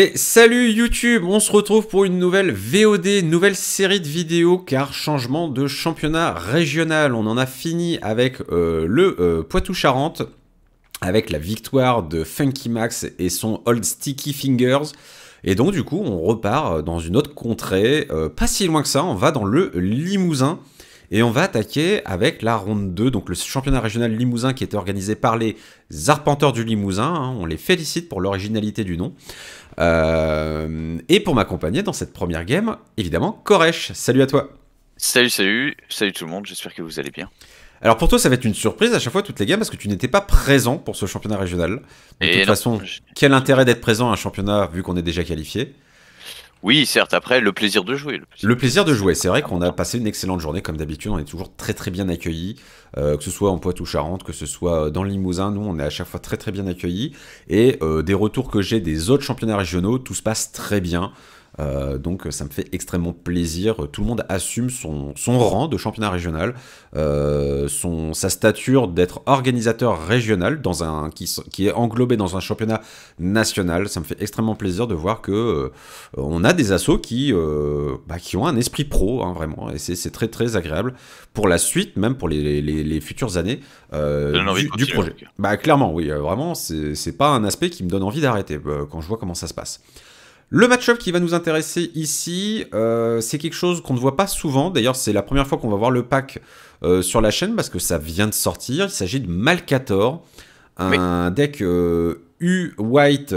Et salut YouTube, on se retrouve pour une nouvelle VOD, nouvelle série de vidéos car changement de championnat régional. On en a fini avec euh, le euh, Poitou-Charentes, avec la victoire de Funky Max et son Old Sticky Fingers. Et donc du coup on repart dans une autre contrée, euh, pas si loin que ça, on va dans le Limousin. Et on va attaquer avec la ronde 2, donc le championnat régional Limousin qui est organisé par les Arpenteurs du Limousin. Hein. on les félicite pour l'originalité du nom. Euh, et pour m'accompagner dans cette première game, évidemment, Koresh. Salut à toi. Salut, salut, salut tout le monde, j'espère que vous allez bien. Alors pour toi, ça va être une surprise à chaque fois toutes les games parce que tu n'étais pas présent pour ce championnat régional. De toute façon, quel intérêt d'être présent à un championnat vu qu'on est déjà qualifié oui, certes, après, le plaisir de jouer. Le plaisir, de jouer, c'est vrai qu'on a passé une excellente journée, comme d'habitude, on est toujours très très bien accueillis, euh, que ce soit en Poitou-Charentes, que ce soit euh, dans le Limousin, nous on est à chaque fois très très bien accueillis, et euh, des retours que j'ai des autres championnats régionaux, tout se passe très bien. Euh, donc ça me fait extrêmement plaisir. Tout le monde assume son, rang de championnat régional, euh, son, sa stature d'être organisateur régional dans un, qui, est englobé dans un championnat national. Ça me fait extrêmement plaisir de voir que euh, on a des assos qui, bah, qui ont un esprit pro, hein, vraiment. Et c'est très très agréable pour la suite, même pour les, futures années du, du, projet. Bah clairement, oui, vraiment, c'est pas un aspect qui me donne envie d'arrêter quand je vois comment ça se passe. Le match-up qui va nous intéresser ici, euh, c'est quelque chose qu'on ne voit pas souvent. D'ailleurs, c'est la première fois qu'on va voir le pack euh, sur la chaîne parce que ça vient de sortir. Il s'agit de Malkator, un deck euh, U-White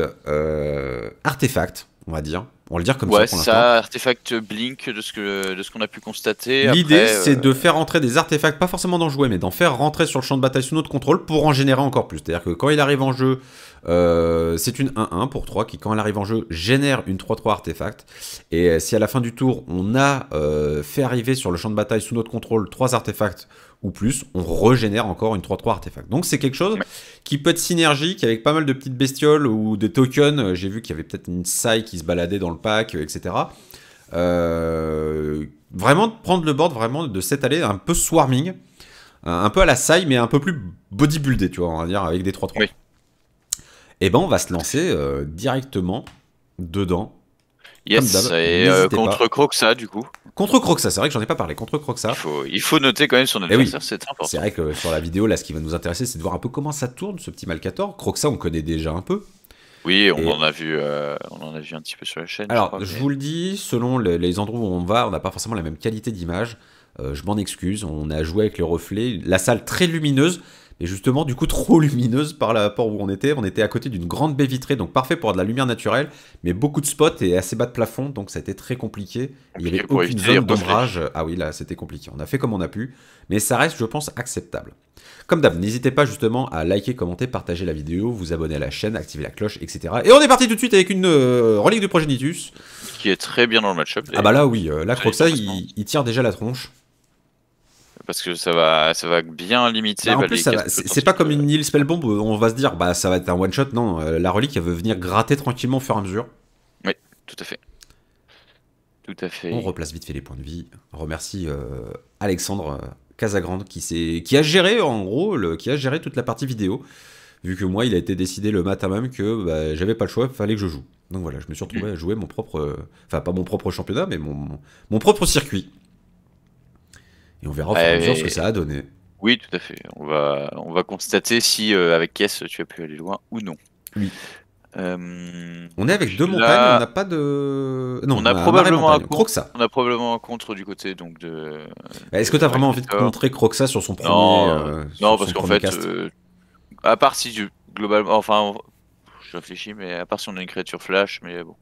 Artefact on va dire. On le dire comme ça. Pour ça, artefact blink de ce de qu'on a pu constater. L'idée, c'est euh, de faire rentrer des artefacts, pas forcément d'en jouer, mais d'en faire rentrer sur le champ de bataille sous notre contrôle pour en générer encore plus. C'est-à-dire que quand il arrive en jeu, euh, c'est une 1-1 pour 3 qui, quand elle arrive en jeu, génère une 3-3 artefact. Et si à la fin du tour, on a euh, fait arriver sur le champ de bataille sous notre contrôle 3 artefacts ou plus, on régénère encore une 3-3 artefact. Donc c'est quelque chose qui peut être synergique avec pas mal de petites bestioles ou des tokens. J'ai vu qu'il y avait peut-être une Sai qui se baladait dans le pack, euh, etc. Euh, vraiment prendre le board vraiment de cette un peu swarming, euh, un peu à la Sai, mais un peu plus bodybuildé, tu vois, on va dire, avec des 3-3. Et eh ben on va se lancer directement dedans. Yes, et contre contre ça, du coup. Contre Croxa, c'est vrai que j'en ai pas parlé. Contre Croxa. Il faut, noter quand même son eh adversaire, oui, c'est important. C'est vrai que sur la vidéo, là, ce qui va nous intéresser, c'est de voir un peu comment ça tourne ce petit Malcator. Croxa, on connaît déjà un peu. Oui, on, en a vu, euh, on en a vu un petit peu sur la chaîne. Alors, je, vous le dis, selon les, endroits où on va, on n'a pas forcément la même qualité d'image. Euh, je m'en excuse, on a joué avec les reflets, la salle très lumineuse et justement du coup trop lumineuse par rapport où on était. On était à côté d'une grande baie vitrée, donc parfait pour avoir de la lumière naturelle, mais beaucoup de spots et assez bas de plafond, donc ça a été très compliqué. Il n'y avait aucune zone d'ombrage. Ah oui, là c'était compliqué. On a fait comme on a pu, mais ça reste, je pense, acceptable. Comme d'hab, n'hésitez pas justement à liker, commenter, partager la vidéo, vous abonner à la chaîne, activer la cloche, etc. Et on est parti tout de suite avec une euh, relique du progénitus. Qui est très bien dans le match-up. Ah bah là oui, euh, la là Croxa il, il tire déjà la tronche parce que ça va, ça va bien limiter. Bah, en plus, c'est pas comme une spell spell où on va se dire, bah ça va être un one shot. Non, euh, la relique elle veut venir gratter tranquillement au fur et à mesure. Oui, tout à fait. Tout à fait. On replace vite fait les points de vie. remercie euh, Alexandre euh, Casagrande qui, qui a géré en gros, qui a géré toute la partie vidéo. Vu que moi, il a été décidé le matin même que bah, j'avais pas le choix, fallait que je joue. Donc voilà, je me suis retrouvé mm. à jouer mon propre, enfin pas mon propre championnat, mais mon, mon propre circuit. Et on verra au eh, ce eh, que ça a donné. Oui, tout à fait. On va, on va constater si euh, avec Kess, tu as pu aller loin ou non. Oui. Euh, on est avec deux montagnes, on n'a pas de. Non, on a, probablement un, On a probablement un contre du côté donc de. Bah, est-ce que tu as vraiment envie de contrer Croxa sur son premier Non, euh, non parce qu'en fait, à part si globalement, enfin, je réfléchis, mais à part si on a une créature flash, mais bon.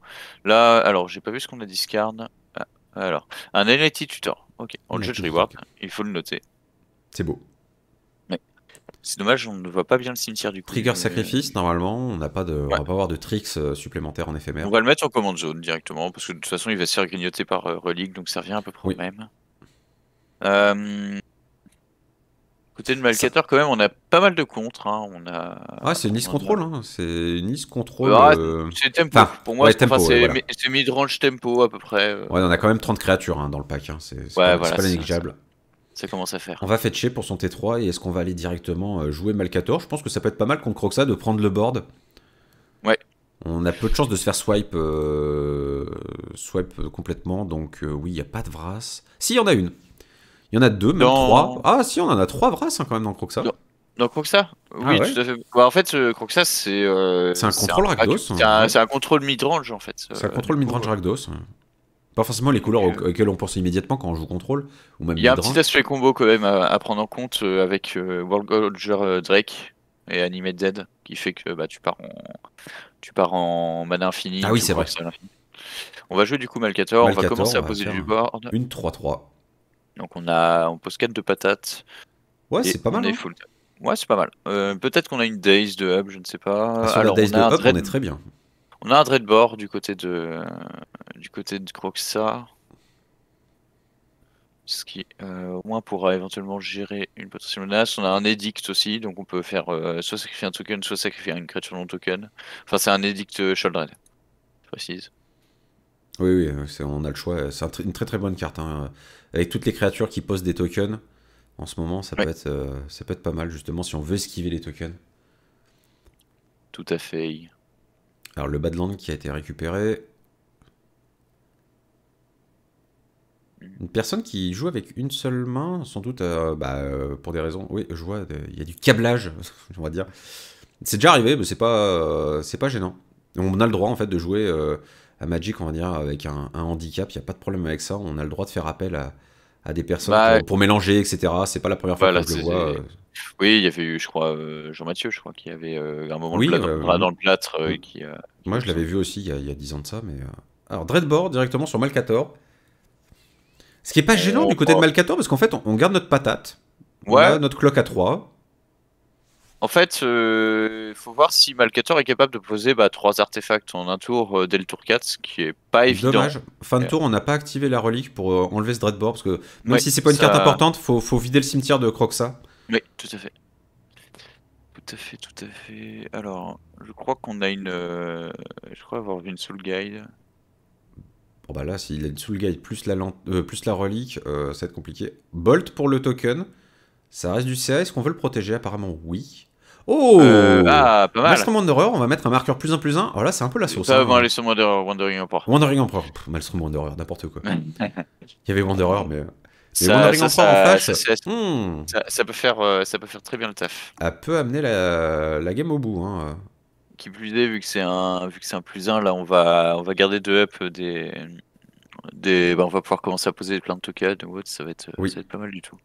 Là, alors, j'ai pas vu ce qu'on a discard. Ah, alors, un Elite Tutor. Ok, on judge reward, il faut le noter. C'est beau. C'est dommage, on ne voit pas bien le cimetière du coup. Trigger sacrifice, normalement, on n'a pas de, on va pas avoir de tricks euh, supplémentaires en éphémère. On va le mettre en commande zone directement, parce que de toute façon, il va se faire grignoter par euh, relique, donc ça revient à peu près au même. Euh... Côté de Malcator, quand même, on a pas mal de contre hein. On a. Ouais, c'est Nice Control. Hein. C'est Nice Control. Ah, euh, c'est tempo. pour moi, c'est mid-range tempo à peu près. Euh. Ouais, on a quand même 30 créatures hein, dans le pack. Hein. C'est pas, négligeable. Ça à faire. On va fetcher pour son T3 et est-ce qu'on va aller directement euh, jouer Malcator Je pense que ça peut être pas mal contre Croxa de prendre le board. Ouais. On a peu de chances de se faire swipe, swipe complètement. Donc, oui, il n'y a pas de Vras. Si, il y en a une. Il y en a deux, même trois. Ah si, on en a trois Brass, hein, quand même dans Croxa. Dans, dans ah Oui, tout à fait. Bah, en fait, c'est. Euh, c'est un contrôle Ragdos. Hein. C'est un, contrôle midrange en fait. C'est un euh, contrôle midrange euh, Ragdos. Pas forcément les couleurs auxquelles on pense immédiatement quand on joue contrôle. Ou même Il y a un petit aspect combo quand même à, prendre en compte avec World Drake et Animated Z qui fait que bah, tu pars en tu pars en mana infini. Ah oui, c'est vrai. On va jouer du coup Malkator, on va commencer à poser du board. Une 3-3. Donc on a on pose 4 de patates. Hein. Ouais, c'est pas, mal. Ouais, c'est pas mal. Peut-être qu'on a une Days de Hub, je ne sais pas. Ah, Alors, Days on de Hub, on est très bien. On a un Dreadboard du côté de du côté de Croxa. Ce qui euh, au moins pourra éventuellement gérer une potentielle menace. On a un edict aussi, donc on peut faire euh, soit sacrifier un token, soit sacrifier une créature non token. Enfin c'est un edict euh, Shouldred, je précise. Oui, oui, on a le choix. C'est une très très bonne carte. Hein. Avec toutes les créatures qui posent des tokens, en ce moment, ça, peut être, euh, ça peut être pas mal, justement, si on veut esquiver les tokens. Tout à fait. Alors, le Badland qui a été récupéré. Une personne qui joue avec une seule main, sans doute euh, bah, euh, pour des raisons. Oui, je vois, il y a du câblage, on va dire. C'est déjà arrivé, mais c'est pas, c'est pas gênant. On a le droit en fait de jouer à Magic, on va dire, avec un, handicap, il n'y a pas de problème avec ça. On a le droit de faire appel à, à des personnes bah, pour, mélanger, etc. C'est pas la première fois que je le vois. Euh. Oui, il y avait eu, je crois, euh, Jean-Mathieu, je crois, qui avait euh, un moment dans le plâtre. qui, Moi, je l'avais vu aussi il y, a, dix 10 ans de ça. mais Alors, Dreadboard directement sur Malkator. Ce qui est pas gênant du côté de Malkator, parce qu'en fait, on, garde notre patate. Ouais. notre cloque à 3. En fait, il euh, faut voir si Malkator est capable de poser bah, trois artefacts en un tour euh, dès le tour 4, ce qui est pas évident. Dommage, fin de euh. tour, on n'a pas activé la relique pour enlever ce dreadboard, parce que même si c'est pas une carte importante, faut, faut vider le cimetière de Croxa. Oui, tout à fait. Tout à fait, tout à fait. Alors, je crois qu'on a une... je crois avoir vu une Soul Guide. Bon bah là, s'il a une Soul Guide plus la, plus la relique, ça va être compliqué. Bolt pour le token. Ça reste du CA, est-ce qu'on veut le protéger Apparemment oui. Oh euh, Ah, pas mal. Maelstrom Wanderer, on va mettre un marqueur plus 1 plus 1. Oh là, c'est un peu la sauce. on va aller sur Wanderer, Wandering Emperor. Wandering Emperor. Pff, Maelstrom Wanderer, n'importe quoi. Il y avait Wanderer, mais. mais ça, Emperor en face, hmm. ça, peut faire, euh, ça peut faire très bien le taf. Ça peut amener la, la game au bout. Hein. Qui plus est, vu que c'est un, vu un plus 1, là, on va, on va garder deux up des. Des, bah, on va pouvoir commencer à poser plein de tokens ça va, être, ça va être pas mal du tout.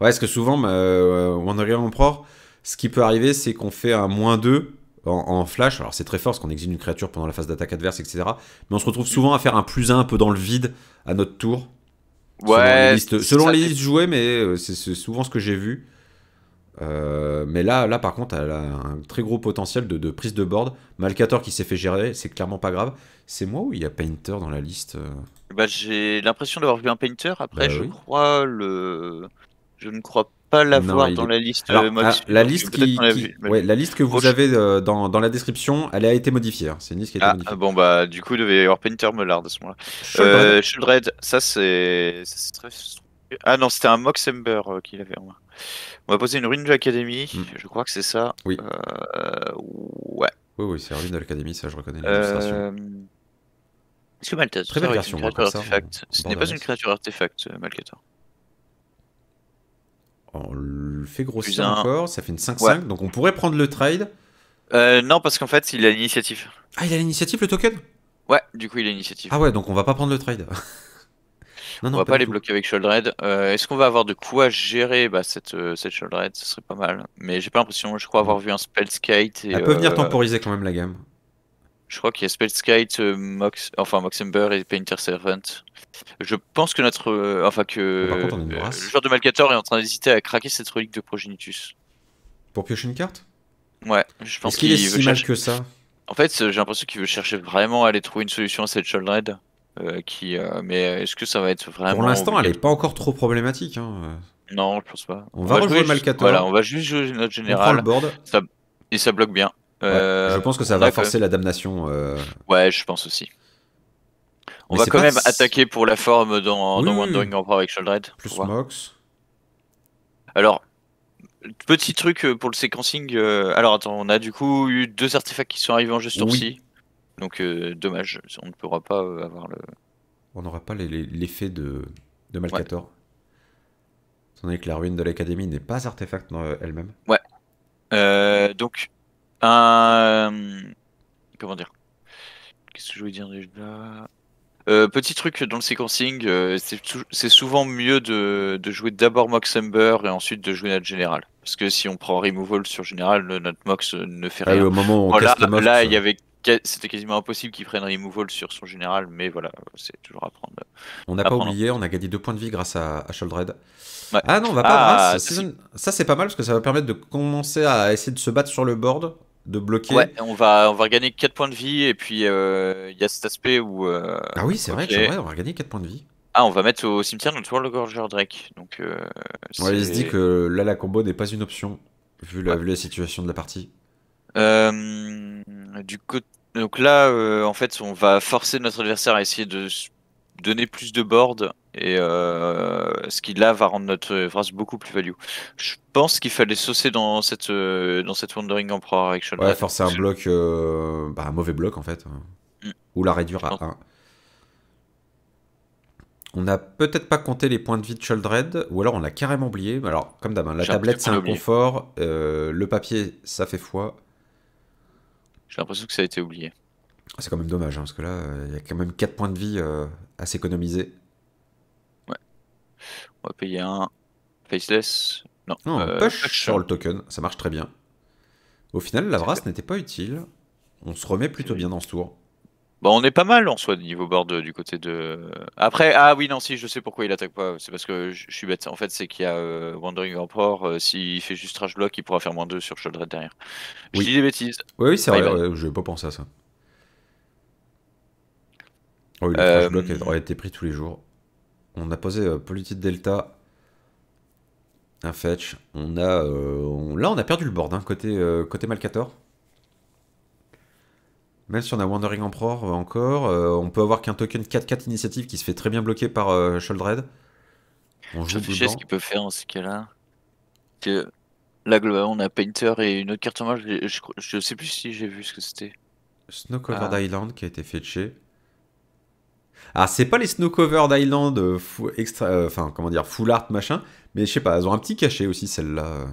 Ouais, parce que souvent, bah, euh, Wandering Emperor, ce qui peut arriver, c'est qu'on fait un moins 2 en, flash. Alors c'est très fort parce qu'on exile une créature pendant la phase d'attaque adverse, etc. Mais on se retrouve souvent à faire un plus 1 un peu dans le vide à notre tour. Ouais. Selon les listes, jouées, mais euh, c'est souvent ce que j'ai vu. Euh, mais là, là, par contre, elle a un très gros potentiel de, prise de board. Malcator qui s'est fait gérer, c'est clairement pas grave. C'est moi ou il y a Painter dans la liste euh eh ben, J'ai l'impression d'avoir vu un Painter. Après, bah je crois le. Je ne crois pas la voir euh, ah, dans la liste. la, liste qui, la liste que vous avez euh, dans, dans, la description, elle a été modifiée. Hein. C'est une liste qui a été ah, Bon bah du coup il devait y avoir Painter Mollard à ce moment-là. Sheldred euh, ça c'est très ah non, c'était un Moxember qu'il avait en main. On va poser une Rune de l'Académie, hmm. je crois que c'est ça. Oui. ouais. Oui, oui, c'est Rune de l'Académie, ça je reconnais l'illustration. Est-ce que Malkator c'est une créature artefact Ce n'est pas une créature artefact, Malkator on le fait grossir encore, ça fait une 5-5, donc on pourrait prendre le trade. Euh, non, parce qu'en fait, il a l'initiative. Ah, il a l'initiative le token Ouais, du coup, il a l'initiative. Ah ouais, donc on va pas prendre le trade. non, non, on va pas, les bloquer avec Sholdred. Euh, Est-ce qu'on va avoir de quoi gérer bah, cette, euh, cette Sholdred Ce serait pas mal. Mais j'ai pas l'impression, je crois avoir vu un spell skate. Et, Elle peut venir euh, temporiser quand même la gamme. Je crois qu'il y a Spellskite, euh, Mox, enfin Moxember et Painter Servant. Je pense que notre, euh, enfin que euh, le joueur de Malkator est en train d'hésiter à craquer cette relique de Progenitus. Pour piocher une carte Ouais, je pense qu'il est si mal que ça. En fait, j'ai l'impression qu'il veut chercher vraiment à aller trouver une solution à cette Sheldred. qui, mais est-ce que ça va être vraiment. Pour l'instant, elle n'est pas encore trop problématique. Hein. Non, je pense pas. On, va, rejouer jouer Malkator. Voilà, on va juste jouer notre général. On prend le board. Et ça bloque bien. Euh, je pense que ça va forcer la damnation. Euh. Ouais, je pense aussi. On va quand même attaquer pour la forme dans, dans Wandering Emperor avec Sheldred. Plus Mox. Alors, petit truc euh, pour le séquencing. Alors, attends, on a du coup eu deux artefacts qui sont arrivés en juste Donc, dommage, on ne pourra pas avoir le. On n'aura pas l'effet de, de Malkator. Ouais. Étant donné que la ruine de l'Académie n'est pas artefact elle-même. Ouais. donc, euh, comment dire Qu'est-ce que je voulais dire déjà euh, petit truc dans le séquencing, euh, c'est souvent mieux de, jouer d'abord Mox Ember et ensuite de jouer notre général. Parce que si on prend Removal sur général, notre Mox ne fait ah, rien. au moment où on là, là il y avait c'était quasiment impossible qu'il prenne Removal sur son général, mais voilà, c'est toujours à prendre. On n'a pas oublié, on a gagné deux points de vie grâce à, à Ah non, on va pas. Ah, ça, c'est pas mal parce que ça va permettre de commencer à essayer de se battre sur le board de bloquer. Ouais, on va, on va gagner 4 points de vie, et puis euh, il y a cet aspect où. Euh, ah oui, c'est vrai, c'est on va gagner 4 points de vie. Ah, on va mettre au cimetière notre World Gorger Drake. Donc, euh, ouais, il se dit que là, la combo n'est pas une option, vu la, vu la situation de la partie. Euh, du coup, donc là, en fait, on va forcer notre adversaire à essayer de donner plus de board et euh, ce qui là va rendre notre phrase beaucoup plus value. Je pense qu'il fallait saucer dans cette, euh, dans cette Wandering Emperor Action. Ouais, forcer un bloc, euh, bah, un mauvais bloc en fait. Mm. Ou la réduire à 1. On n'a peut-être pas compté les points de vie de Sheldred ou alors on l'a carrément oublié. Alors, comme d'hab, hein, la tablette c'est un confort, le papier ça fait foi. J'ai l'impression que ça a été oublié. C'est quand même dommage, hein, parce que là, il y a quand même 4 points de vie à s'économiser. On va payer un faceless. Non, euh, push, sur le token, ça marche très bien. Au final, la brasse n'était pas utile. On se remet plutôt bien dans ce tour. Bah, on est pas mal en soi niveau board euh, du côté de. Après, ah oui, non, si, je sais pourquoi il attaque pas. C'est parce que je suis bête. En fait, c'est qu'il y a euh, Wandering Emperor. S'il fait juste Trash Block, il pourra faire moins 2 sur Shouldred derrière. Je dis des bêtises. Oui, oui c'est vrai. je n'avais pas pensé à ça. Ah oui, le Trash Block aurait été pris tous les jours on a posé euh, politique Delta, un fetch. On a, euh, Là, on a perdu le board, hein, côté, euh, côté Malkator. Même si on a Wandering Emperor encore, on peut avoir qu'un token 4-4 initiative qui se fait très bien bloquer par Sholdred. On joue Je ce qu'il peut faire en ce cas-là. Que... Là, on a Painter et une autre carte en Je, ne sais plus si j'ai vu ce que c'était. Snow Covered ah. Island qui a été fetché. Alors, c'est pas les snow cover d'Island, euh, extra, euh, enfin, comment dire, full art, machin, mais je sais pas, elles ont un petit cachet aussi, Celle là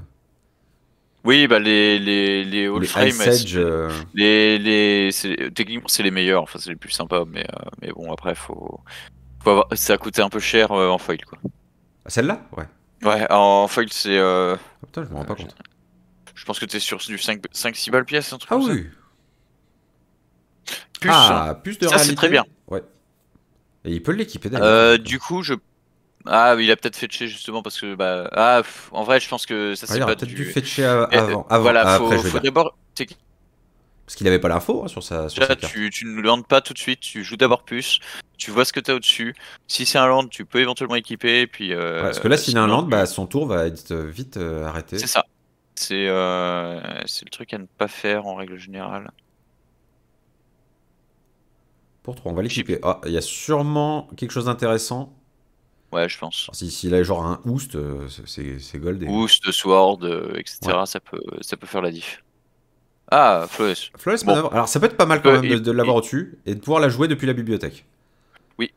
Oui, bah les, les, les old les frame, Edge, euh. les, les, techniquement, c'est les meilleurs, enfin, c'est les plus sympas, mais, mais bon, après, faut, faut ça a coûté un peu cher en foil, quoi. Ah, celle-là Ouais. Ouais, en foil, c'est. Ah, je m'en rends pas compte. Je pense que t'es sur du 5-6 balles pièce, un truc Ah oui ça. Ah, hein. ça, c'est très bien. Et il peut l'équiper d'ailleurs. Euh, du coup, je. Ah, il a peut-être fait fetché justement parce que. Bah... Ah, en vrai, je pense que ça s'est ah, pas. Il peut-être dû fetcher avant, euh, avant, Voilà, faut, d'abord. Parce qu'il n'avait pas l'info hein, sur sa. tu, ne landes pas tout de suite, tu joues d'abord plus. tu vois ce que t'as au-dessus. Si c'est un land, tu peux éventuellement équiper. puis, euh, parce que là, s'il a un land, bah, son tour va être vite arrêté. C'est ça. C'est le truc à ne pas faire en règle générale. Pour 3, on va l'équiper. Ah, il y a sûrement quelque chose d'intéressant. Ouais, je pense. si, il a genre un Oust, euh, c'est gold. Et... Sword, euh, etc. Ça, peut, ça peut faire la diff. Ah, Flawless. Alors ça peut être pas mal quand même de, l'avoir au-dessus et de pouvoir la jouer depuis la bibliothèque. Oui.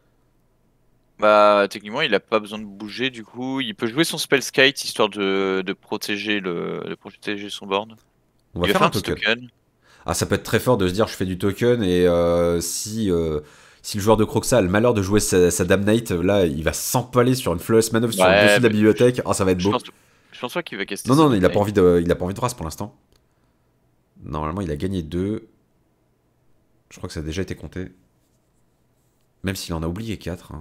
Bah techniquement il a pas besoin de bouger du coup. Il peut jouer son spell skate histoire de, de protéger, le, de protéger son board. On va faire, un token. Ah, ça peut être très fort de se dire je fais du token et euh, si, euh, si le joueur de Croxa a le malheur de jouer sa, sa Dame là il va s'empaler sur une Flawless Manœuvre sur le dessus de la bibliothèque. Ah, ça va être beau. je pense pas qu'il va Non, non, non il, a pas envie de, il a envie de race pour l'instant. Normalement, il a gagné 2. Je crois que ça a déjà été compté. Même s'il en a oublié 4.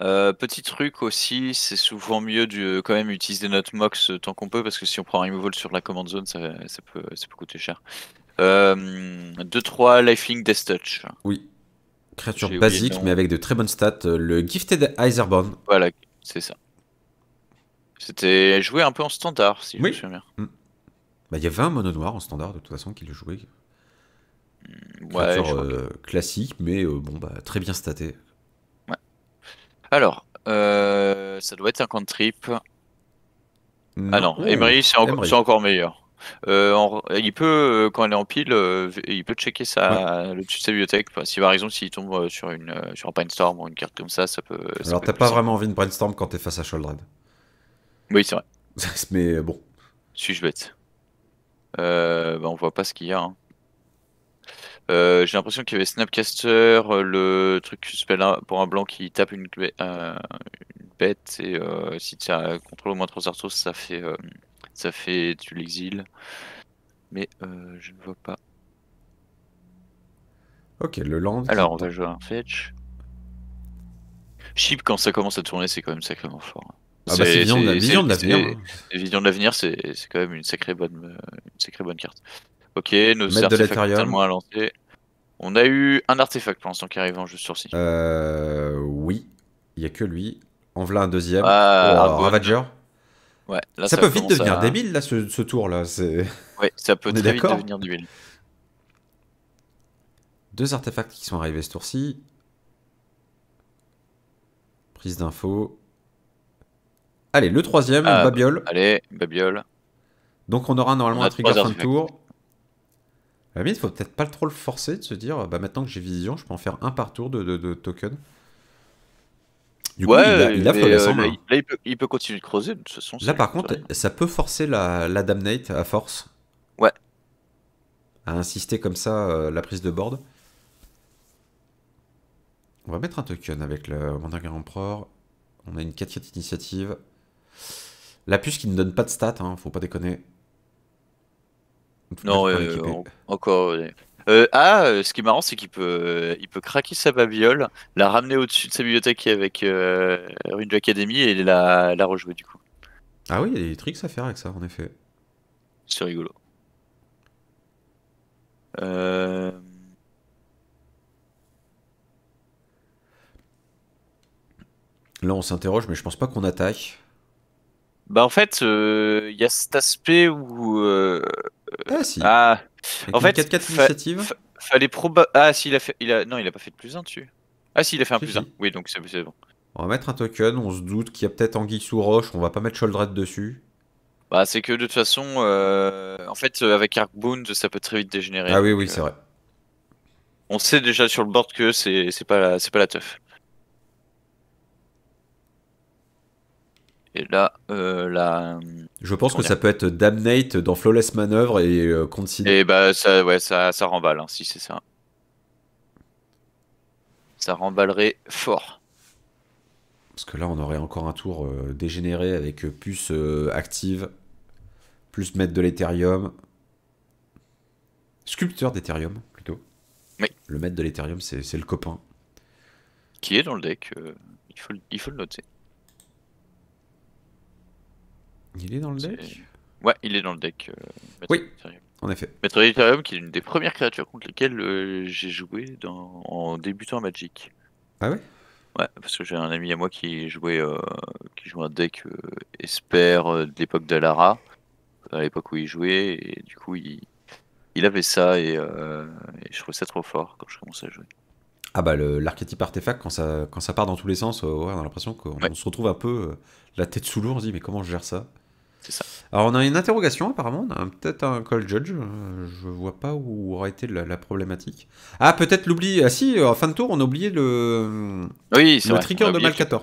Euh, petit truc aussi, c'est souvent mieux de euh, quand même utiliser notre MOX euh, tant qu'on peut, parce que si on prend un removal sur la command zone, ça, peut, coûter cher. 2-3 lifelink death touch. Oui. Créature basique, mais avec de très bonnes stats. Le Gifted Iserborn. Voilà, c'est ça. C'était joué un peu en standard, si je me souviens bien. Mm. Bah, il y avait un mono noir en standard, de toute façon, qui le jouait. Mm, ouais, Créature, classique, mais bon, bah, très bien staté. Alors, euh, ça doit être un cantrip. trip. Ah non, Emery, c'est encore meilleur. Euh, il peut, euh, quand elle est en pile, il peut checker sa, de sa bibliothèque. Si par exemple, s'il tombe sur, une, un brainstorm ou une carte comme ça, ça peut. Alors, t'as pas vraiment envie de brainstorm quand t'es face à Sholdred. Oui, c'est vrai. Mais bon. Suis-je bête bah, On voit pas ce qu'il y a. Hein. Euh, j'ai l'impression qu'il y avait Snapcaster, euh, le truc qui pour un blanc qui tape une, euh, bête et si tu as contrôle au moins trois arceaux, ça fait, ça fait tu l'exiles. Mais je ne vois pas. Ok, le land. Alors on va jouer un fetch. Chip, quand ça commence à tourner, c'est quand même sacrément fort. Ah bah c'est vision de l'avenir. Vision de l'avenir, c'est quand même une sacrée bonne, une sacrée bonne carte. Ok, nos artefacts totalement à lancer. On a eu un artefact pour l'instant qui arrive en hein, jeu sur ci Euh, oui, il y a que lui. En un deuxième. Ah, Ravager. Ouais, ça, peut vite devenir débile là, ce, tour là. Ouais, ça peut très vite devenir débile. Deux artefacts qui sont arrivés ce tour-ci. Prise d'info. Allez, le troisième, ah, Babiole. Allez, Babiole. Donc on aura normalement un trigger fin de tour. Bah, mais il faut peut-être pas trop le forcer de se dire, euh, bah maintenant que j'ai Vision, je peux en faire un par tour de, de, token. Du coup, il a, il euh, il, peut, il, peut, continuer de creuser de toute façon. Là, par contre, ça peut forcer la, la damnate à force. Ouais. À insister comme ça euh, la prise de board. On va mettre un token avec le Mandarin Emperor. On a une 4-4 initiative. La puce qui ne donne pas de stats, hein, faut pas déconner. Non, euh, encore. Euh, ah, euh, ce qui est marrant, c'est qu'il peut, il peut craquer sa babiole, la ramener au-dessus de sa bibliothèque avec Rune Academy et la, la rejouer du coup. Ah oui, il y a des tricks à faire avec ça, en effet. C'est rigolo. Là, on s'interroge, mais je pense pas qu'on attaque. Bah, en fait, il y a cet aspect où ah si. Ah, en fait, 4 4 initiative. fallait probablement. Ah si, il a fait. Il a... Non, il a pas fait de plus 1 dessus. Ah si, il a fait un plus 1. Oui, donc c'est bon. On va mettre un token. On se doute qu'il y a peut-être Anguille sous roche. On va pas mettre Sholdred dessus. Bah, c'est que de toute façon, euh, en fait, euh, avec Arkbound, ça peut très vite dégénérer. Ah oui, oui, euh, c'est vrai. On sait déjà sur le board que c'est pas, la, pas la teuf. Et là, euh, Je pense que ça peut être Damnate dans Flawless Manœuvre et euh, Continue. Et eh bah, ça, ouais, ça, ça remballe, hein, si c'est ça. Ça remballerait fort. Parce que là, on aurait encore un tour euh, dégénéré avec puce active, plus maître de l'Ethereum. Sculpteur d'Ethereum, plutôt. Oui. Le maître de l'Ethereum, c'est le copain. Qui est dans le deck, il, faut, il faut le noter. Il est dans le deck Ouais, il est dans le deck. Euh, oui, en effet. Ethereum, qui est une des premières créatures contre lesquelles euh, j'ai joué en débutant Magic. Ah ouais Ouais, parce que j'ai un ami à moi qui jouait, euh, qui jouait un deck Esper de l'époque d'Alara, à l'époque où il jouait, et du coup il, il avait ça, et, je trouvais ça trop fort quand je commençais à jouer. Ah bah l'archétype artefact, quand ça, quand ça part dans tous les sens, on a l'impression qu'on se retrouve un peu la tête sous l'eau, on se dit mais comment je gère ça ça. Alors, on a une interrogation, apparemment. On a peut-être un call judge. Euh, je vois pas où aurait été la, problématique. Ah, peut-être l'oubli. Ah, si, euh, en fin de tour, on a oublié le, oui, le vrai. trigger de mal 14.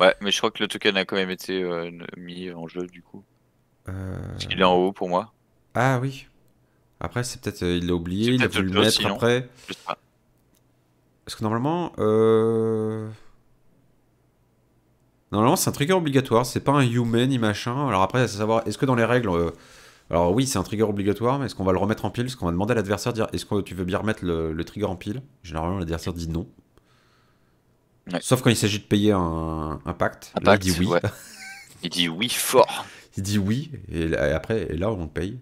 Ouais, mais je crois que le token a quand même été euh, mis en jeu, du coup. qu'il est en haut pour moi. Ah, oui. Après, c'est peut-être. Il l'a oublié, il a voulu le mettre après. après. Parce que normalement. Euh... Normalement, c'est un trigger obligatoire, c'est pas un human, ni machin. Alors après, c'est savoir, est-ce que dans les règles. Euh, alors oui, c'est un trigger obligatoire, mais est-ce qu'on va le remettre en pile Est-ce qu'on va demander à l'adversaire de dire est-ce que tu veux bien remettre le, trigger en pile Généralement, l'adversaire dit non. Sauf quand il s'agit de payer un, pacte. il dit oui. il dit oui fort. Il dit oui, et, après, et là, on le paye.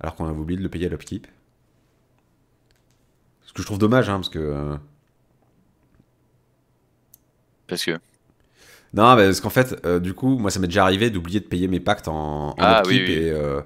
Alors qu'on a oublié de le payer à l'upkeep. Ce que je trouve dommage, hein, parce que. Euh, parce que. Non, parce qu'en fait, euh, du coup, moi, ça m'est déjà arrivé d'oublier de payer mes pactes en, en ah euh,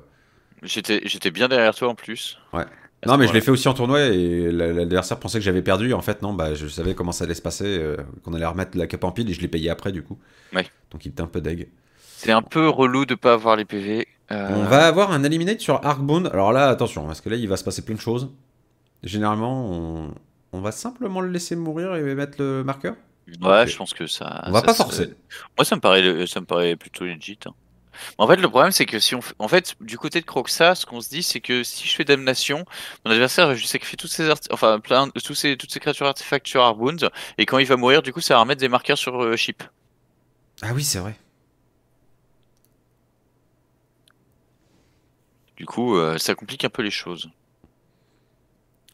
J'étais, bien derrière toi en plus. Ouais. non, mais je l'ai fait aussi en tournoi et l'adversaire pensait que j'avais perdu. En fait, non, bah, je savais comment ça allait se passer, euh, qu'on allait remettre la cape en pile et je l'ai payé après du coup. Ouais. Donc il était un peu deg. C'est un peu relou de pas avoir les PV. On va avoir un Eliminate sur Arkbound. Alors là, attention, parce que là, il va se passer plein de choses. Généralement, on va simplement le laisser mourir et mettre le marqueur ouais, je pense que ça. On va pas forcer. moi, ça me paraît, ça me paraît plutôt legit. Hein. En fait, le problème, c'est que si on En fait, du côté de Croxa, ce qu'on se dit, c'est que si je fais damnation, mon adversaire va juste sacrifier toutes ses, enfin, plein... toutes ses... toutes créatures artefacts sur Arbound, et quand il va mourir, du coup, ça va remettre des marqueurs sur ship. Euh, ah oui, c'est vrai. Du coup, euh, ça complique un peu les choses.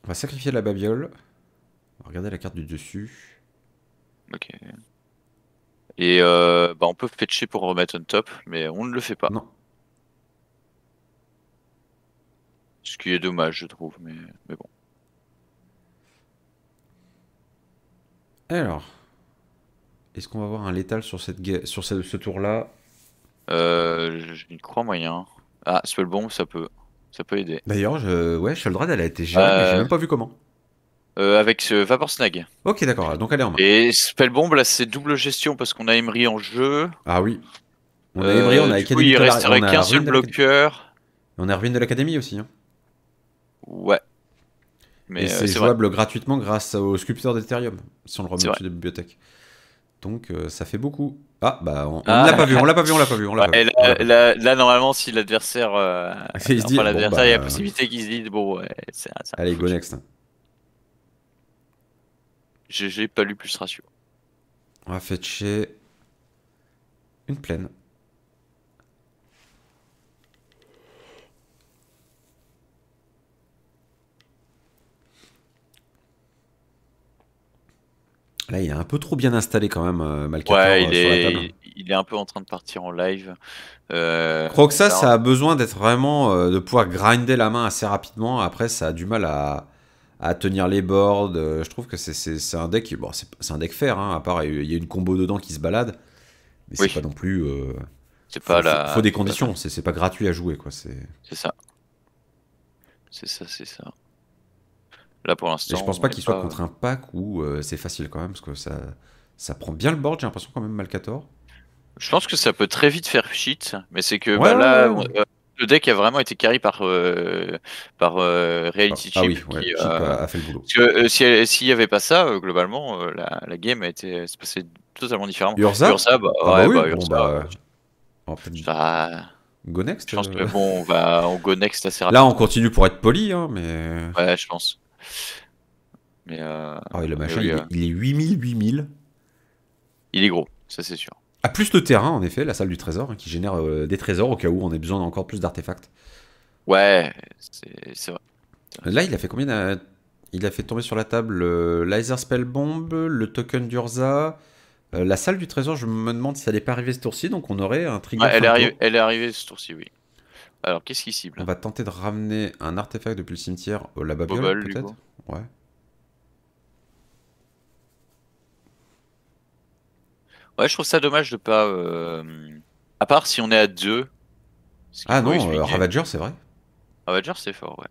On va sacrifier la babiole. On va regarder la carte du dessus. Ok. Et euh, bah on peut fetcher pour remettre un top, mais on ne le fait pas. Non. Ce qui est dommage, je trouve, mais, mais bon. Alors, est-ce qu'on va avoir un létal sur, cette, sur ce, tour-là euh, Je crois moyen. Ah, bon ça peut. Ça peut aider. D'ailleurs, je... ouais, le elle a été j'ai euh, même pas vu comment. Euh, avec ce euh, Vapor Snag. Ok, d'accord, donc allez est en main. Et Spellbomb, là, c'est double gestion parce qu'on a Emery en jeu. Ah oui. On a euh, Emery, on a Academy. Oui, il resterait qu'un seul bloqueur. On a Ruine de l'Académie aussi. Hein. Ouais. Mais c'est jouable gratuitement grâce au sculpteur d'Ethereum, si on le remet au-dessus de la bibliothèque. Donc ça fait beaucoup. Ah bah on, ah. l'a pas vu, on l'a pas vu, on l'a pas vu. On l'a bah, vu. là, là, normalement si l'adversaire, euh, il enfin, l'adversaire, bon, il y a la bah, possibilité qu'il se dise bon. Ouais, c'est, Allez, go next j'ai pas lu plus ratio. On va fetcher une plaine. Là, il est un peu trop bien installé quand même, euh, euh, il, est, un peu en train de partir en live. Euh, crois que ça, ça a besoin d'être vraiment, de pouvoir grinder la main assez rapidement. Après, ça a du mal à, à tenir les boards. Euh, je trouve que c'est un deck. Bon, c'est un deck fer, hein, à part il y a une combo dedans qui se balade. Mais c'est pas non plus. Euh, c'est pas faut, la... faut des conditions, c'est pas gratuit à jouer. quoi. C'est ça. C'est ça, c'est ça. Là pour l'instant. Je pense pas qu'il soit contre un pack où euh, c'est facile quand même, parce que ça, ça prend bien le board, j'ai l'impression quand même, Malkator. Je pense que ça peut très vite faire shit, mais c'est que bah là, euh, le deck a vraiment été carry par, euh, par euh, Reality Chip. Ah, ah oui, qui, euh, a, fait le boulot. Parce que s'il n'y avait pas ça, globalement, la, la, game a été, se passait totalement différemment. Urza, Urza bah, ah, bah, ouais, oui. bah, Urza, en fait, bah... Go next Je pense que bon, on va on go next assez rapidement. Là, on continue pour être poli, hein, mais. Ouais, je pense. Mais. Euh... Ah le machin, il, il est 8000, 8000. Il est gros, ça c'est sûr plus de terrain, en effet, la salle du trésor, hein, qui génère euh, des trésors au cas où on ait besoin d'encore plus d'artefacts. Ouais, c'est vrai. Là, il a fait combien euh, Il a fait tomber sur la table euh, laser spell bomb, le token d'Urza, euh, la salle du trésor. Je me demande si ça n'est pas arrivé ce tour-ci, donc on aurait un trigger. elle, est arrivée, elle, est arrivée ce tour-ci, oui. Alors, qu'est-ce qui cible On va tenter de ramener un artefact depuis le cimetière au babiole peut-être Ouais. Ouais, je trouve ça dommage de pas. Euh, à part si on est à deux. Ah non, euh, Ravager, c'est vrai. Ravager, c'est fort, ouais.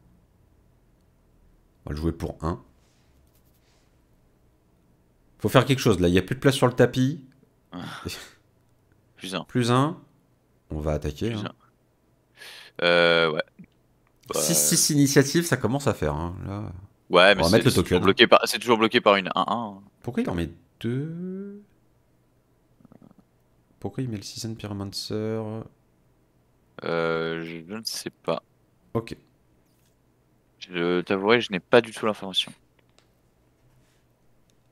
On va le jouer pour 1. Faut faire quelque chose là, il n'y a plus de place sur le tapis. Ah. plus 1. On va attaquer. Hein. Euh, ouais. 6-6 bah, euh, initiative, ça commence à faire. Ouais, mais c'est toujours, bloqué par... toujours bloqué par une 1-1. Pourquoi il en met 2 pourquoi il met le Season Pyromancer euh, Je ne sais pas. Ok. Je t'avouerai, je n'ai pas du tout l'information.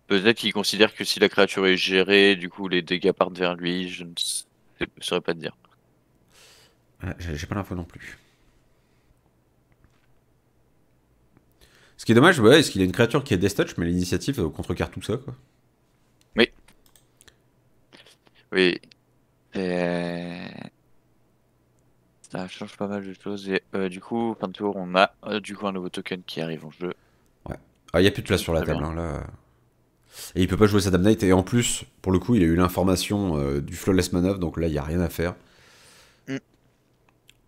Peut-être qu'il considère que si la créature est gérée, du coup les dégâts partent vers lui, je ne saurais pas te dire. Euh, j'ai pas l'info non plus. Ce qui est dommage, ouais, est-ce qu'il a une créature qui est Death Touch, mais l'initiative euh, contrecarre tout ça, quoi. Oui. Oui, ça change pas mal de choses. Et euh, du coup, fin de tour, on a euh, du coup un nouveau token qui arrive en jeu. Ouais. Ah, il n'y a plus de place sur la table. Hein, là. Et il peut pas jouer sa damnate Et en plus, pour le coup, il a eu l'information euh, du Flawless Manœuvre. Donc là, il n'y a rien à faire. Mm.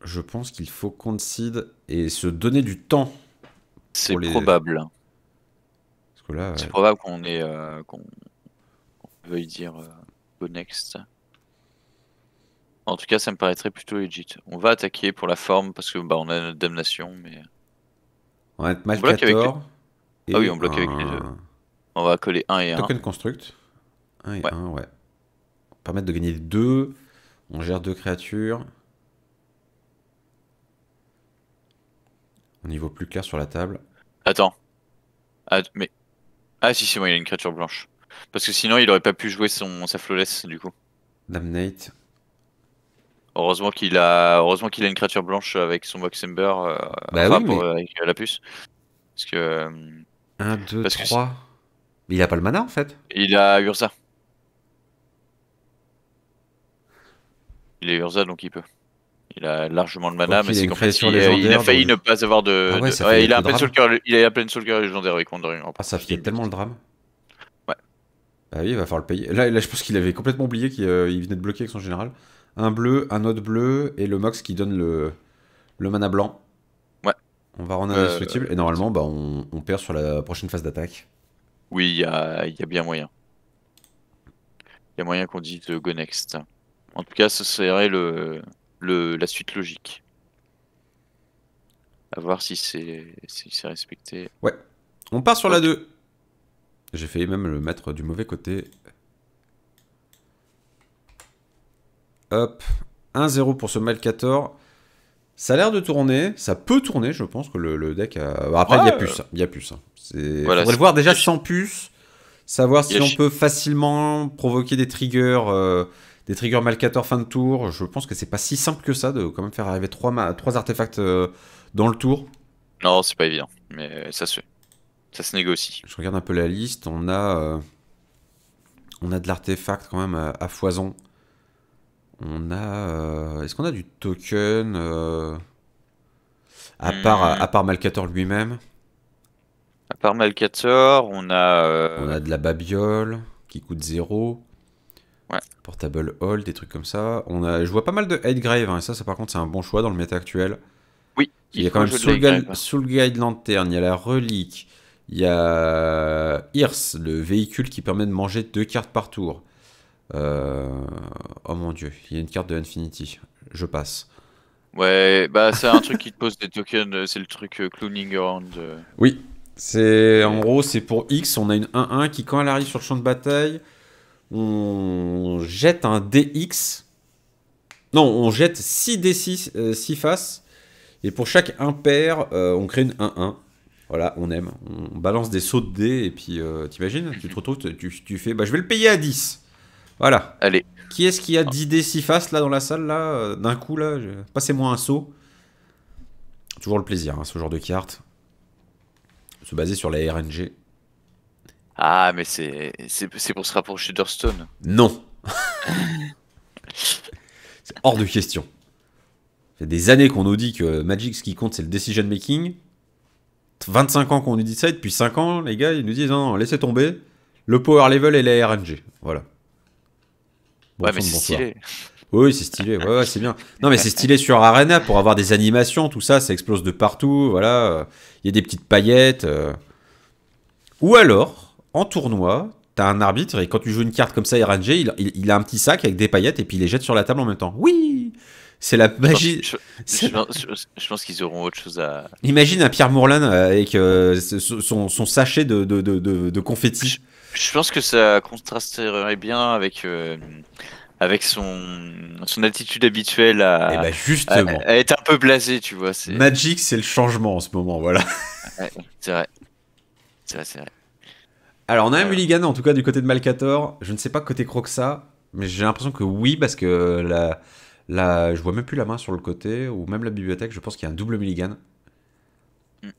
Je pense qu'il faut concede et se donner du temps. C'est probable. C'est probable qu'on est qu'on veuille dire au next. En tout cas, ça me paraîtrait plutôt legit. On va attaquer pour la forme parce que bah, on a notre damnation, mais. On va être match Avec... Et... Ah oui, on bloque avec les deux. On va coller 1 et 1. Token construct. 1 et 1, ouais. ouais. permettre de gagner 2. On gère 2 créatures. Au niveau plus clair sur la table. Attends. Ah, mais... ah si, c'est bon, il a une créature blanche. Parce que sinon, il aurait pas pu jouer son, sa flawless du coup. Damnate. Heureusement qu'il a, heureusement qu'il a une créature blanche avec son Voxember, Ember euh, bah avec euh, la puce. Parce que. 1, 2, 3. Mais il a pas le mana en fait. Il a Urza. Il est Urza donc il peut. Il a largement le mana, mais c'est il a failli ne pas avoir de. ouais, il, a un drame. de il a un légendaire avec Wandering. Ah, ça fait tellement le drame. Ouais. Bah oui, il va falloir le payer. Là, je pense qu'il avait complètement oublié qu'il euh, venait de bloquer avec son général un bleu, un autre bleu et le Mox qui donne le, le mana blanc. Ouais. On va rendre indestructible euh, et normalement bah, on, perd sur la prochaine phase d'attaque. Oui, il y a, bien moyen. Il y a moyen qu'on dise go next. En tout cas, ce serait le, le la suite logique. À voir si c'est si respecté. Ouais. On part sur la 2. J'ai failli même le mettre du mauvais côté. Hop, 1-0 pour ce Malkator. Ça a l'air de tourner, ça peut tourner, je pense que le, deck bah, Après, il y a plus, hein, il y a plus. Hein. le voir déjà sans puce, savoir si on peut facilement provoquer des triggers, euh, des triggers Malkator fin de tour. Je pense que c'est pas si simple que ça de quand même faire arriver 3, artefacts euh, dans le tour. Non, c'est pas évident, mais ça se fait. Ça se négocie. Je regarde un peu la liste, on a, euh, on a de l'artefact quand même à, à foison. On a. Euh, est-ce qu'on a du token euh, à, hmm. part, à part Malkator lui-même À part Malkator, on a. Euh, on a de la babiole qui coûte 0. Portable Hall, des trucs comme ça. On a, je vois pas mal de Headgrave, hein, et ça, ça par contre, c'est un bon choix dans le méta actuel. Oui. Il y a quand même Soul, Guide, Lanterne, il y a la relique, il y a Hirs, le véhicule qui permet de manger deux cartes par tour. Euh, oh mon dieu, il y a une carte de Infinity. Je passe. Ouais, bah c'est un truc qui te pose des tokens, euh, c'est le truc euh, cloning around. Oui, c'est en gros c'est pour X, on a une 1-1 qui quand elle arrive sur le champ de bataille, on jette un DX. Non, on jette 6 D6, 6 faces. Et pour chaque impair, on crée une 1-1. Voilà, on aime. On balance des sauts de dés et puis t'imagines Tu te retrouves, tu, tu, fais, bah je vais le payer à 10. Voilà. Allez. Qui est-ce qui a d'idées si 6 là dans la salle là euh, D'un coup là, passez-moi un saut. Toujours le plaisir, hein, ce genre de carte. Se baser sur la RNG. Ah, mais c'est pour se rapprocher d'Hearthstone. Non. c'est hors de question. C'est des années qu'on nous dit que Magic, ce qui compte, c'est le decision making. 25 ans qu'on nous dit ça, et depuis 5 ans, les gars, ils nous disent non, non laissez tomber. Le power level et la RNG. Voilà ouais, c'est stylé. Oui, c'est stylé. Ouais, c'est bien. Non, mais c'est stylé sur Arena pour avoir des animations, tout ça, ça explose de partout. Voilà, il y a des petites paillettes. Euh. Ou alors, en tournoi, t'as un arbitre et quand tu joues une carte comme ça, RNG, il, il, il, a un petit sac avec des paillettes et puis il les jette sur la table en même temps. Oui, c'est la magie. Je, pense, qu'ils auront autre chose à. Imagine un Pierre Mourlan euh, avec euh, son, sachet de, de, de confetti. Je pense que ça contrasterait bien avec euh, avec son son attitude habituelle eh ben, à, être un peu blasé, tu vois. Magic, c'est le changement en ce moment, voilà. c'est vrai. C'est vrai, Alors on a un euh. mulligan en tout cas du côté de Malkator. Je ne sais pas côté Croxa, mais j'ai l'impression que oui parce que la, la, je vois même plus la main sur le côté ou même la bibliothèque. Je pense qu'il y a un double mulligan. Mm.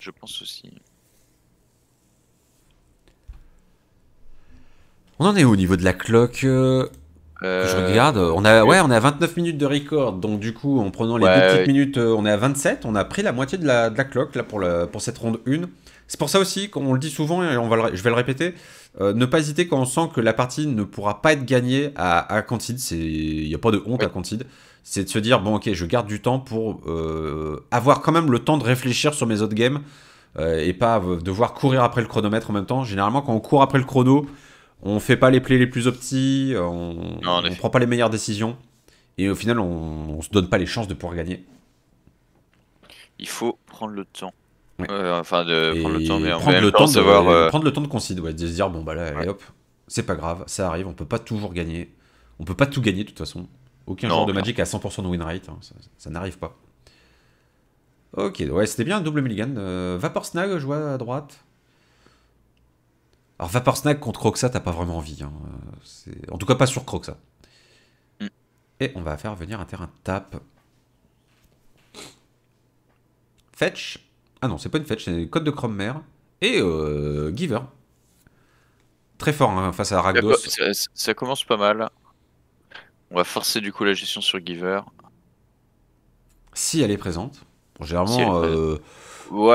Je pense aussi. On en est où au niveau de la cloque euh, Je euh, regarde. On a, ouais, on est 29 minutes de record. Donc, du coup, en prenant les petites minutes, euh, on est à 27. On a pris la moitié de la, cloque là, pour, pour cette ronde 1. C'est pour ça aussi, comme on le dit souvent, et je vais le répéter, ne pas hésiter quand on sent que la partie ne pourra pas être gagnée à, à Cantide. Il n'y a pas de honte à Cantide. C'est de se dire, bon, ok, je garde du temps pour avoir quand même le temps de réfléchir sur mes autres games et pas devoir courir après le chronomètre en même temps. Généralement, quand on court après le chrono, on fait pas les plays les plus optis, euh, on, ne prend pas les meilleures décisions, et au final, on, ne se donne pas les chances de pouvoir gagner. Il faut prendre le temps. Euh, enfin, de prendre le temps, mais de, euh, prendre le temps de considérer, de se dire bon bah là, hop, c'est pas grave, ça arrive, on peut pas toujours gagner, on peut pas tout gagner de toute façon. Aucun genre de Magic à 100% de win rate, hein, ça, n'arrive pas. Ok, ouais, c'était bien, double mulligan. Vapor Snag, je vois à droite. Alors Vapor Snack contre Croxa, t'as pas vraiment envie. Hein. En tout cas, pas sur Croxa. Mm. Et on va faire venir un terrain tap. Fetch. Ah non, c'est pas une fetch, c'est code de mère Et euh, Giver. Très fort hein, face à Ragdos. ça, commence pas mal. On va forcer du coup la gestion sur Giver. Si elle est présente. Généralement, ce on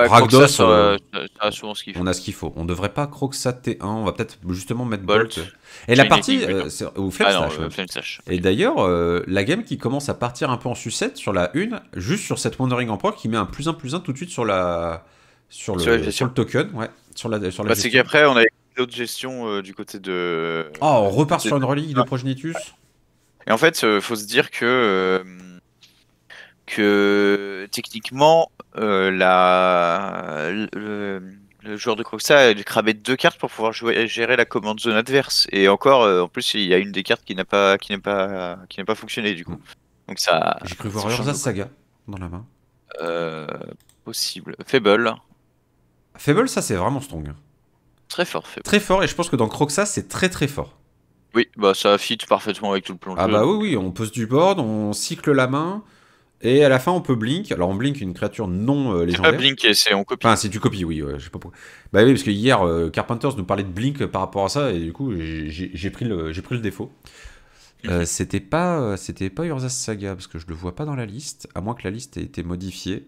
a ce qu'il faut. On devrait pas ça T1, on va peut-être justement mettre Bolt. Et la partie, euh, ou Flame ah euh, Et d'ailleurs, euh, la game qui commence à partir un peu en sucette sur la 1, juste sur cette Wandering Emperor qui met un plus 1 plus 1 tout de suite sur la sur le, sur, le token. Ouais, sur la, sur bah, C'est qu'après, on a d'autres gestion du côté de. Oh, on repart sur une relique de Progenitus. Et en fait, faut se dire que que techniquement, euh, la, le, joueur de Croxa a cramer deux cartes pour pouvoir gérer la commande zone adverse. Et encore, euh, en plus, il y a une des cartes qui n'a pas, qui pas, qui pas fonctionné du coup. Donc ça. J'ai cru voir Urza Saga dans la main. Euh, possible. Fable. Fable, ça c'est vraiment strong. Très fort. Très fort, et je pense que dans Croxa, c'est très très fort. Oui, bah ça fit parfaitement avec tout le plan. Ah bah oui, oui, on pose du board, on cycle la main. Et à la fin, on peut blink. Alors, on blink une créature non euh, légendaire. C'est pas blinker, c'est on copie. Enfin, c'est tu copies, oui. je sais pas pourquoi. Bah oui, parce que hier, euh, Carpenters nous parlait de blink par rapport à ça, et du coup, j'ai pris, le, pris le défaut. Euh, mhm. c'était pas, c'était pas Urza Saga, parce que je le vois pas dans la liste, à moins que la liste ait été modifiée.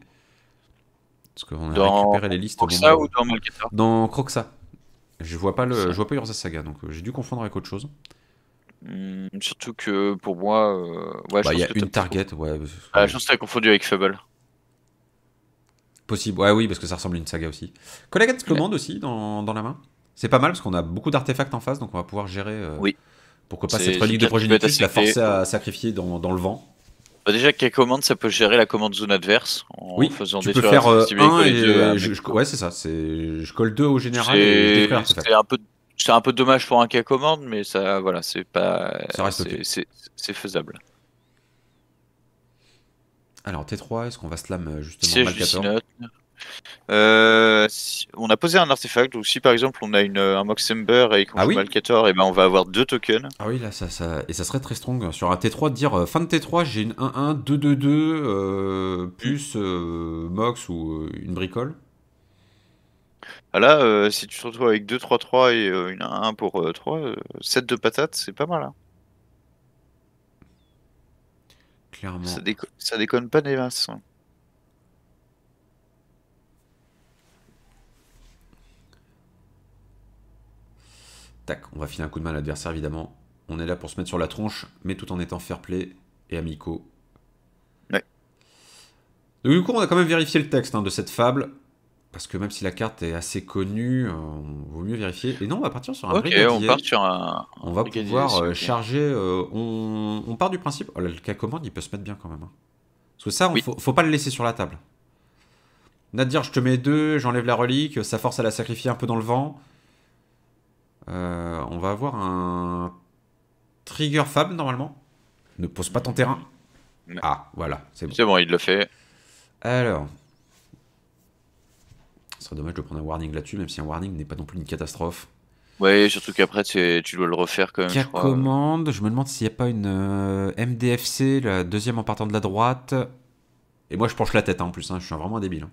Parce qu'on a récupéré les listes. Croxa au ou dans Dans Je vois pas, le, je vois pas Urza Saga, donc j'ai dû confondre avec autre chose. Mm, surtout que pour moi, euh, ouais, bah, y a une target. Euh, ah, je pense que confondu avec Fable. Possible, ouais, oui, parce que ça ressemble à une saga aussi. de commande aussi dans, dans, la main. C'est pas mal parce qu'on a beaucoup d'artefacts en face, donc on va pouvoir gérer. Euh, oui. Pourquoi pas cette relique de qui la forcer à sacrifier dans, dans le vent bah, déjà, quelle commande, ça peut gérer la commande zone adverse en oui, faisant tu des peux faire et, ouais, c'est ça. Je colle deux au général. C'est un peu c'est un peu dommage pour un cas commande, mais ça, voilà, c'est pas. C'est faisable. Alors, T3, est-ce qu'on va slam euh, justement Malcator euh, on a posé un artefact, donc si par exemple on a une, euh, un Ember et qu'on ah joue et eh ben on va avoir deux tokens. Ah oui, là ça, et ça serait très strong. Hein, sur un T3, de dire fin de T3, j'ai une 1-1, 2-2-2, mm. plus Mox ou une bricole. Ah là, euh, si tu te retrouves avec 2-3-3 et euh, une 1 pour 3, euh, 7 de patates, c'est pas mal. Hein. Clairement. Ça, déconne pas des hein. Tac, on va filer un coup de main à l'adversaire, évidemment. On est là pour se mettre sur la tronche, mais tout en étant fair play et amico. Ouais. Donc, du coup, on a quand même vérifié le texte hein, de cette fable parce que même si la carte est assez connue, euh, on vaut mieux vérifier. Et non, on va partir sur un okay, brigadier. On part sur un. On va pouvoir euh, charger. Euh, on... part du principe. Oh, là, le cas commande, il peut se mettre bien quand même. Hein. Parce que ça, il faut, pas le laisser sur la table. dire je te mets deux, j'enlève la relique, ça force à la sacrifier un peu dans le vent. on va avoir un trigger Fab, normalement. Ne pose pas ton terrain. Ah, voilà, c'est bon. C'est bon, il le fait. Alors, ce serait dommage de prendre un warning là-dessus, même si un warning n'est pas non plus une catastrophe. Oui, surtout qu'après tu dois le refaire quand même. je je me demande s'il n'y a pas une euh, MDFC, la deuxième en partant de la droite. Et moi je penche la tête hein, en plus, hein, je suis vraiment un débile.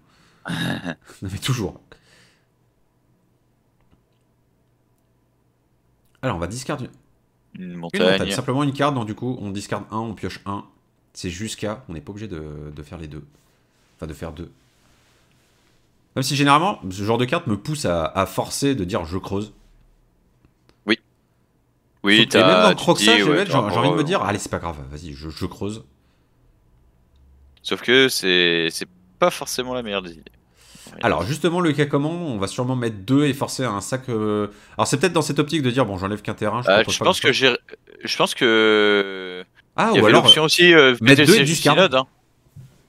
Hein. non mais toujours. Alors on va discarder une, montagne. Simplement une carte, donc du coup on discard un, on pioche un. C'est jusqu'à, on n'est pas obligé de, faire les deux. Enfin de faire deux. Même si généralement, ce genre de carte me pousse à, forcer de dire je creuse. Oui. Oui, Et même dans Croxa, j'ai envie de me dire allez, c'est pas grave, vas-y, je, creuse. Sauf que c'est pas forcément la meilleure des idées. Alors justement, le cas comment on va sûrement mettre deux et forcer un sac. Euh, alors c'est peut-être dans cette optique de dire bon, j'enlève qu'un terrain. Je, bah, pense que Je pense que. Ah ou alors. Euh, aussi euh, mettre deux et du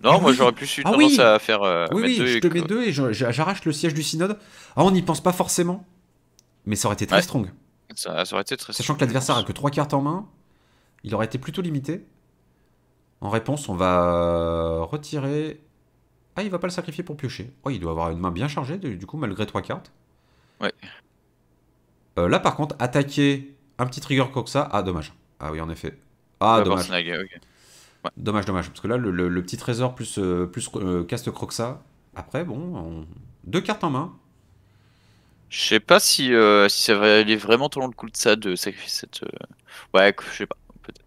non, ah moi j'aurais plus eu ah, tendance à faire. Euh, oui, oui, je te mets deux et j'arrache le siège du synode. Ah, on n'y pense pas forcément. Mais ça aurait été très strong. Ça, aurait été très Sachant que l'adversaire a que trois cartes en main, il aurait été plutôt limité. En réponse, on va euh, retirer. Ah, il va pas le sacrifier pour piocher. Oh, il doit avoir une main bien chargée, du coup, malgré trois cartes. Ouais. Euh, là, par contre, attaquer un petit trigger comme ça. Ah, dommage. Ah, oui, en effet. Ah, dommage. Dommage, dommage, parce que là, le, petit trésor plus, euh, plus euh, caste Croxa, après, bon, deux cartes en main. Je sais pas si, euh, si ça va aller vraiment tout le long de coup de ça de sacrifier cette. Ouais, je sais pas, peut-être.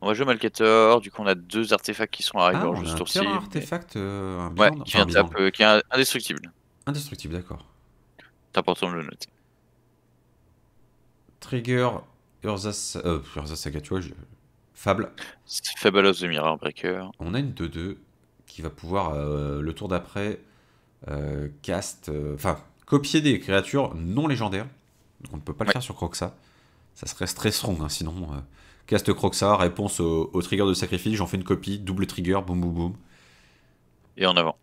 On va jouer Malcator, du coup on a deux artefacts qui sont arrivés ah, en tour un artefact qui, est indestructible. Indestructible, d'accord. C'est important de le noter. Trigger Urza, euh, Urza Saga, tu vois, Fable. Fable the Mirror Breaker. On a une 2-2 qui va pouvoir, euh, le tour d'après, euh, cast, euh, enfin, copier des créatures non légendaires. Donc on ne peut pas le faire sur Croxa. Ça serait stress hein, sinon. cast Croxa, réponse au, trigger de sacrifice, j'en fais une copie, double trigger, boum boum boum. Et en avant.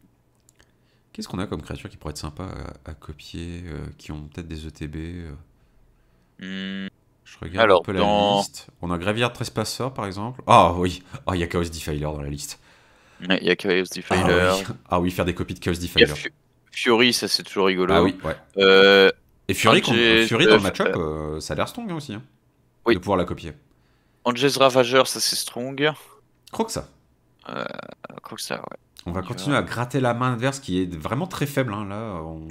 Qu'est-ce qu'on a comme créature qui pourrait être sympa à, copier, qui ont peut-être des ETB hmm. Je regarde un peu la liste. On a Graveyard Trespasser par exemple. Ah oui, ah, il y a Chaos Defiler dans la liste. Il y a Chaos ah Defiler. Ah oui. faire des copies de Chaos Defiler. Fury, ça c'est toujours rigolo. Ah oui, ouais. Euh, Et Fury, Fury dans le matchup, euh, ça a l'air strong hein, aussi. Hein, de pouvoir la copier. Angels Ravager, ça c'est strong. ça. Euh, ça, ouais. On va continuer à gratter la main adverse qui est vraiment très faible. Hein, là, on...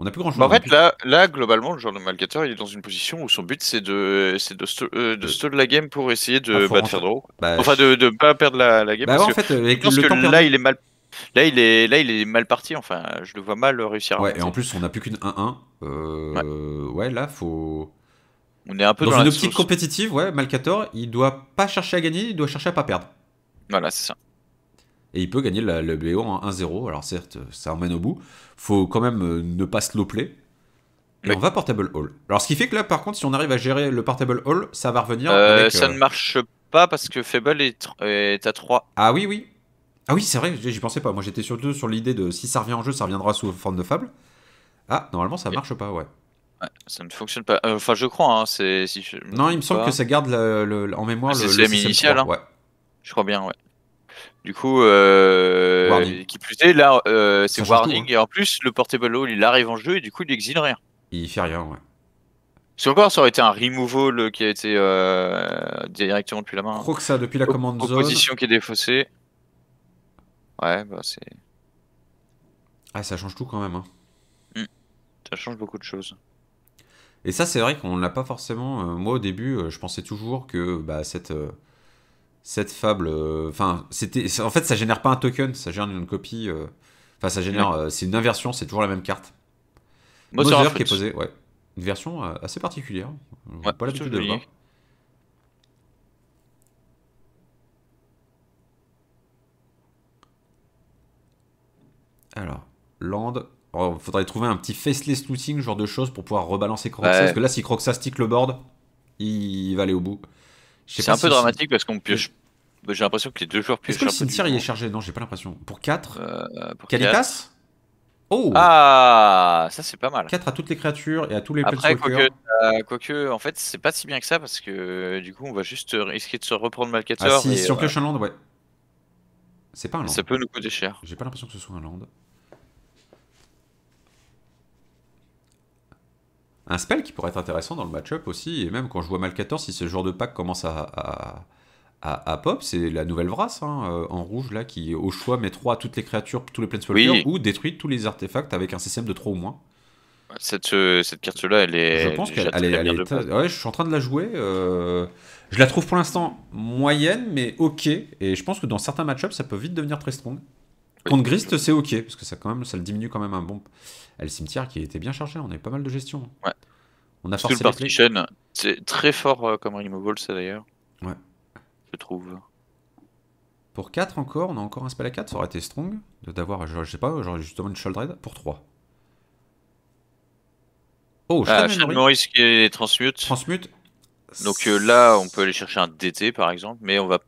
On n'a plus grand chose. Bah, en fait, là, globalement, le genre de Malgator, il est dans une position où son but, c'est de, c'est de, euh, la game pour essayer de, ah, bah, enfin, de ne pas perdre la, game. là, il est mal. Là il, est, là, il est mal parti, enfin, je le vois mal réussir Ouais, et en plus, on n'a plus qu'une 1-1. Euh, ouais. là, faut. On est un peu dans, une optique compétitive, ouais. Malcator, il doit pas chercher à gagner, il doit chercher à pas perdre. Voilà, c'est ça et il peut gagner la, le BO en 1-0. Alors certes, ça emmène au bout. Faut quand même euh, ne pas se l'opler. Et on va Portable Hall. Alors ce qui fait que là, par contre, si on arrive à gérer le Portable Hall, ça va revenir. Euh, ça euh, ne marche pas parce que Fable est, est à 3. Ah oui, oui. Ah oui, c'est vrai, j'y pensais pas. Moi j'étais surtout sur l'idée de si ça revient en jeu, ça reviendra sous forme de fable. Ah, normalement ça ne marche pas, ouais. Ça ne fonctionne pas. Enfin, je crois. Hein, si Non, il me semble que ça garde en mémoire ah, le, le, système initial. Hein. Ouais. Je crois bien, ouais. Du coup, euh, qui plus est, là, euh, c'est Warning. Hein. Et en plus, le Portable il arrive en jeu et du coup, il exile rien. Il fait rien, ouais. Sur encore, ça aurait été un removal qui a été euh, directement depuis la main. Je crois que ça, depuis la commande zone. Position qui est défaussée. Ouais, bah c'est. Ah, ça change tout quand même. Hein. Hmm. Ça change beaucoup de choses. Et ça, c'est vrai qu'on l'a pas forcément. moi, au début, je pensais toujours que bah, cette cette fable. Euh, enfin, c'était. En fait, ça génère pas un token, ça génère une copie. Euh, enfin, ça génère. Euh, c'est une inversion, c'est toujours la même carte. Mother qui est posé, ouais. Une version assez particulière. pas Alors, Land. Il oh, faudrait trouver un petit faceless looting, genre de choses, pour pouvoir rebalancer Croxa. Parce que là, si Croxa stick le board, il va aller au bout. C'est un peu dramatique parce qu'on pioche. Bah, j'ai l'impression que les deux joueurs piochent. Est-ce que le cimetière il est chargé Non, j'ai pas l'impression. Pour 4, euh, Oh Ah Ça c'est pas mal. 4 à toutes les créatures et à tous les Après, euh, quoique, en fait, c'est pas si bien que ça parce que du coup, on va juste risquer de se reprendre Malcator. Ah, si, si on pioche un land, ouais. C'est pas un land. Ça peut nous coûter cher. J'ai pas l'impression que ce soit un land. Un spell qui pourrait être intéressant dans le match-up aussi, et même quand je vois mal 14, si ce genre de pack commence à, à, pop, c'est la nouvelle Vrasse, hein, euh, en rouge là, qui au choix met 3 à toutes les créatures, tous les planeswalkers, oui. ou détruit tous les artefacts avec un système de 3 ou moins. Cette, cette carte-là, elle est. Je pense qu'elle est. ouais, je suis en train de la jouer. Euh, je la trouve pour l'instant moyenne, mais ok. Et je pense que dans certains match-ups, ça peut vite devenir très strong. Contre Grist, c'est ok, parce que ça, quand même, ça le diminue quand même un bon. Elle le cimetière qui était bien chargé. On avait pas mal de gestion. Ouais. On a forcé le partition, c'est très fort euh, comme removable, ça d'ailleurs. Ouais. Je trouve. Pour 4 encore, on a encore un spell à 4, ça aurait été strong. D'avoir, je sais pas, genre justement une raid pour 3. Oh, ah, Maurice qui est transmute. Transmute. Donc euh, là, on peut aller chercher un DT par exemple, mais on va.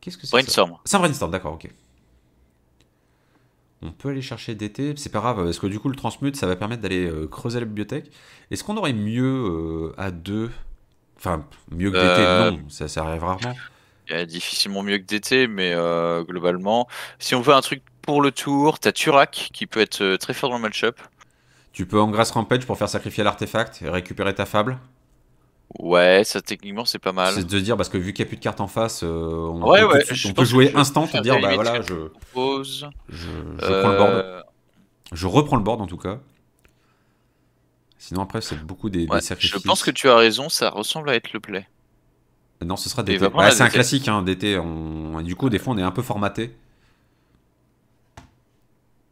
Qu'est-ce que c'est Brainstorm. C'est un brainstorm, d'accord, ok. On peut aller chercher DT, c'est pas grave, parce que du coup le transmute, ça va permettre d'aller euh, creuser la bibliothèque. Est-ce qu'on aurait mieux euh, à deux Enfin, mieux que DT, euh. non, ça, arrive rarement. difficilement mieux que DT, mais globalement, si on veut un truc pour le tour, t'as Turak qui peut être très fort dans le match-up. Tu peux en grâce rampage pour faire sacrifier l'artefact et récupérer ta fable Ouais, ça techniquement c'est pas mal. C'est de dire parce que vu qu'il n'y a plus de cartes en face, euh, on, peut jouer instant pour dire bah voilà, je, je, je, le board. Euh, je, reprends le board en tout cas. Sinon après c'est beaucoup des, ouais, Je pense que tu as raison, ça ressemble à être le play. Non, ce sera des c'est un classique hein, d'été. Du coup, des fois on est un peu formaté.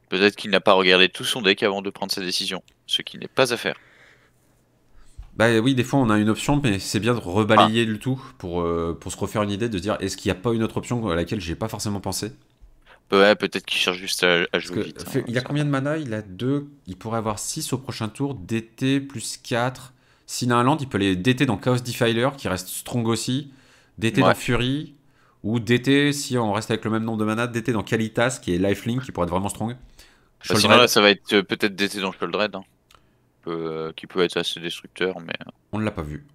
Peut-être qu'il n'a pas regardé tout son deck avant de prendre sa décision, ce qui n'est pas à faire. Bah oui, des fois on a une option, mais c'est bien de rebalayer le tout pour, euh, pour se refaire une idée, de dire est-ce qu'il n'y a pas une autre option à laquelle j'ai pas forcément pensé Ouais, peut-être qu'il cherche juste à, jouer vite. Hein, il a combien de mana Il a 2. Il pourrait avoir 6 au prochain tour. DT plus 4. S'il a un land, il peut les DT dans Chaos Defiler, qui reste strong aussi. DT dans Fury. Ou DT, si on reste avec le même nombre de mana, DT dans Kalitas, qui est Lifelink, qui pourrait être vraiment strong. Bah, sinon, là, ça va être euh, peut-être DT dans Sholdred. Hein. Euh, qui peut être assez destructeur. mais... Euh. On ne l'a pas vu.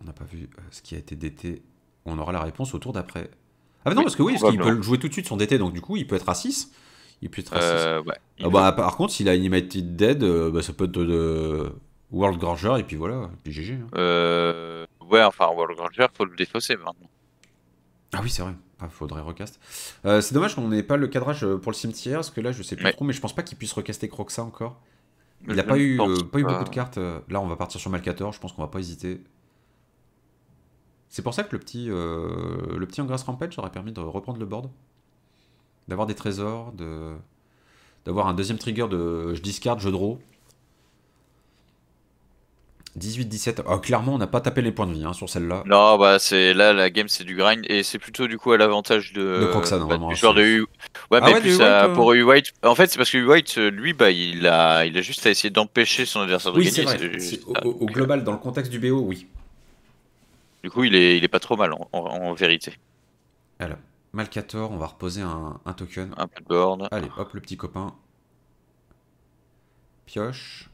On n'a pas vu euh, ce qui a été d'été On aura la réponse au tour d'après. Ah, non, parce que oui, parce qu'il peut jouer tout de suite son dété donc du coup, il peut être à 6. Il peut être à 6. Ah, bah, par contre, s'il a Animated Dead, bah, ça peut être de World Granger, et puis voilà, GG. Hein. ouais, enfin, World Granger, faut le défausser maintenant. Ah oui, c'est vrai. il ah, faudrait recast. c'est dommage qu'on n'ait pas le cadrage pour le cimetière, parce que là, je sais plus trop, mais je pense pas qu'il puisse recaster Croxa encore. Il n'a pas, eu, euh, pas eu beaucoup de cartes. Euh, là, on va partir sur Malkator, je pense qu'on va pas hésiter. C'est pour ça que le petit, euh, le petit Rampage aurait permis de reprendre le board. D'avoir des trésors, de d'avoir un deuxième trigger de je discard, je draw. 18-17. clairement, on n'a pas tapé les points de vie hein, sur celle-là. Non, bah c'est là la game, c'est du grind et c'est plutôt du coup à l'avantage de, de Croxan, bah, Ouais, ah mais hein. pour U White, en fait, c'est parce que U White, euh, lui, bah, il a, il a juste à essayer d'empêcher son adversaire de gagner. Au, global, dans le contexte du BO, oui. Du coup, il est, il est pas trop mal en, vérité. Alors, Malcator, on va reposer un, token. Un board. Allez, hop, le petit copain. Pioche.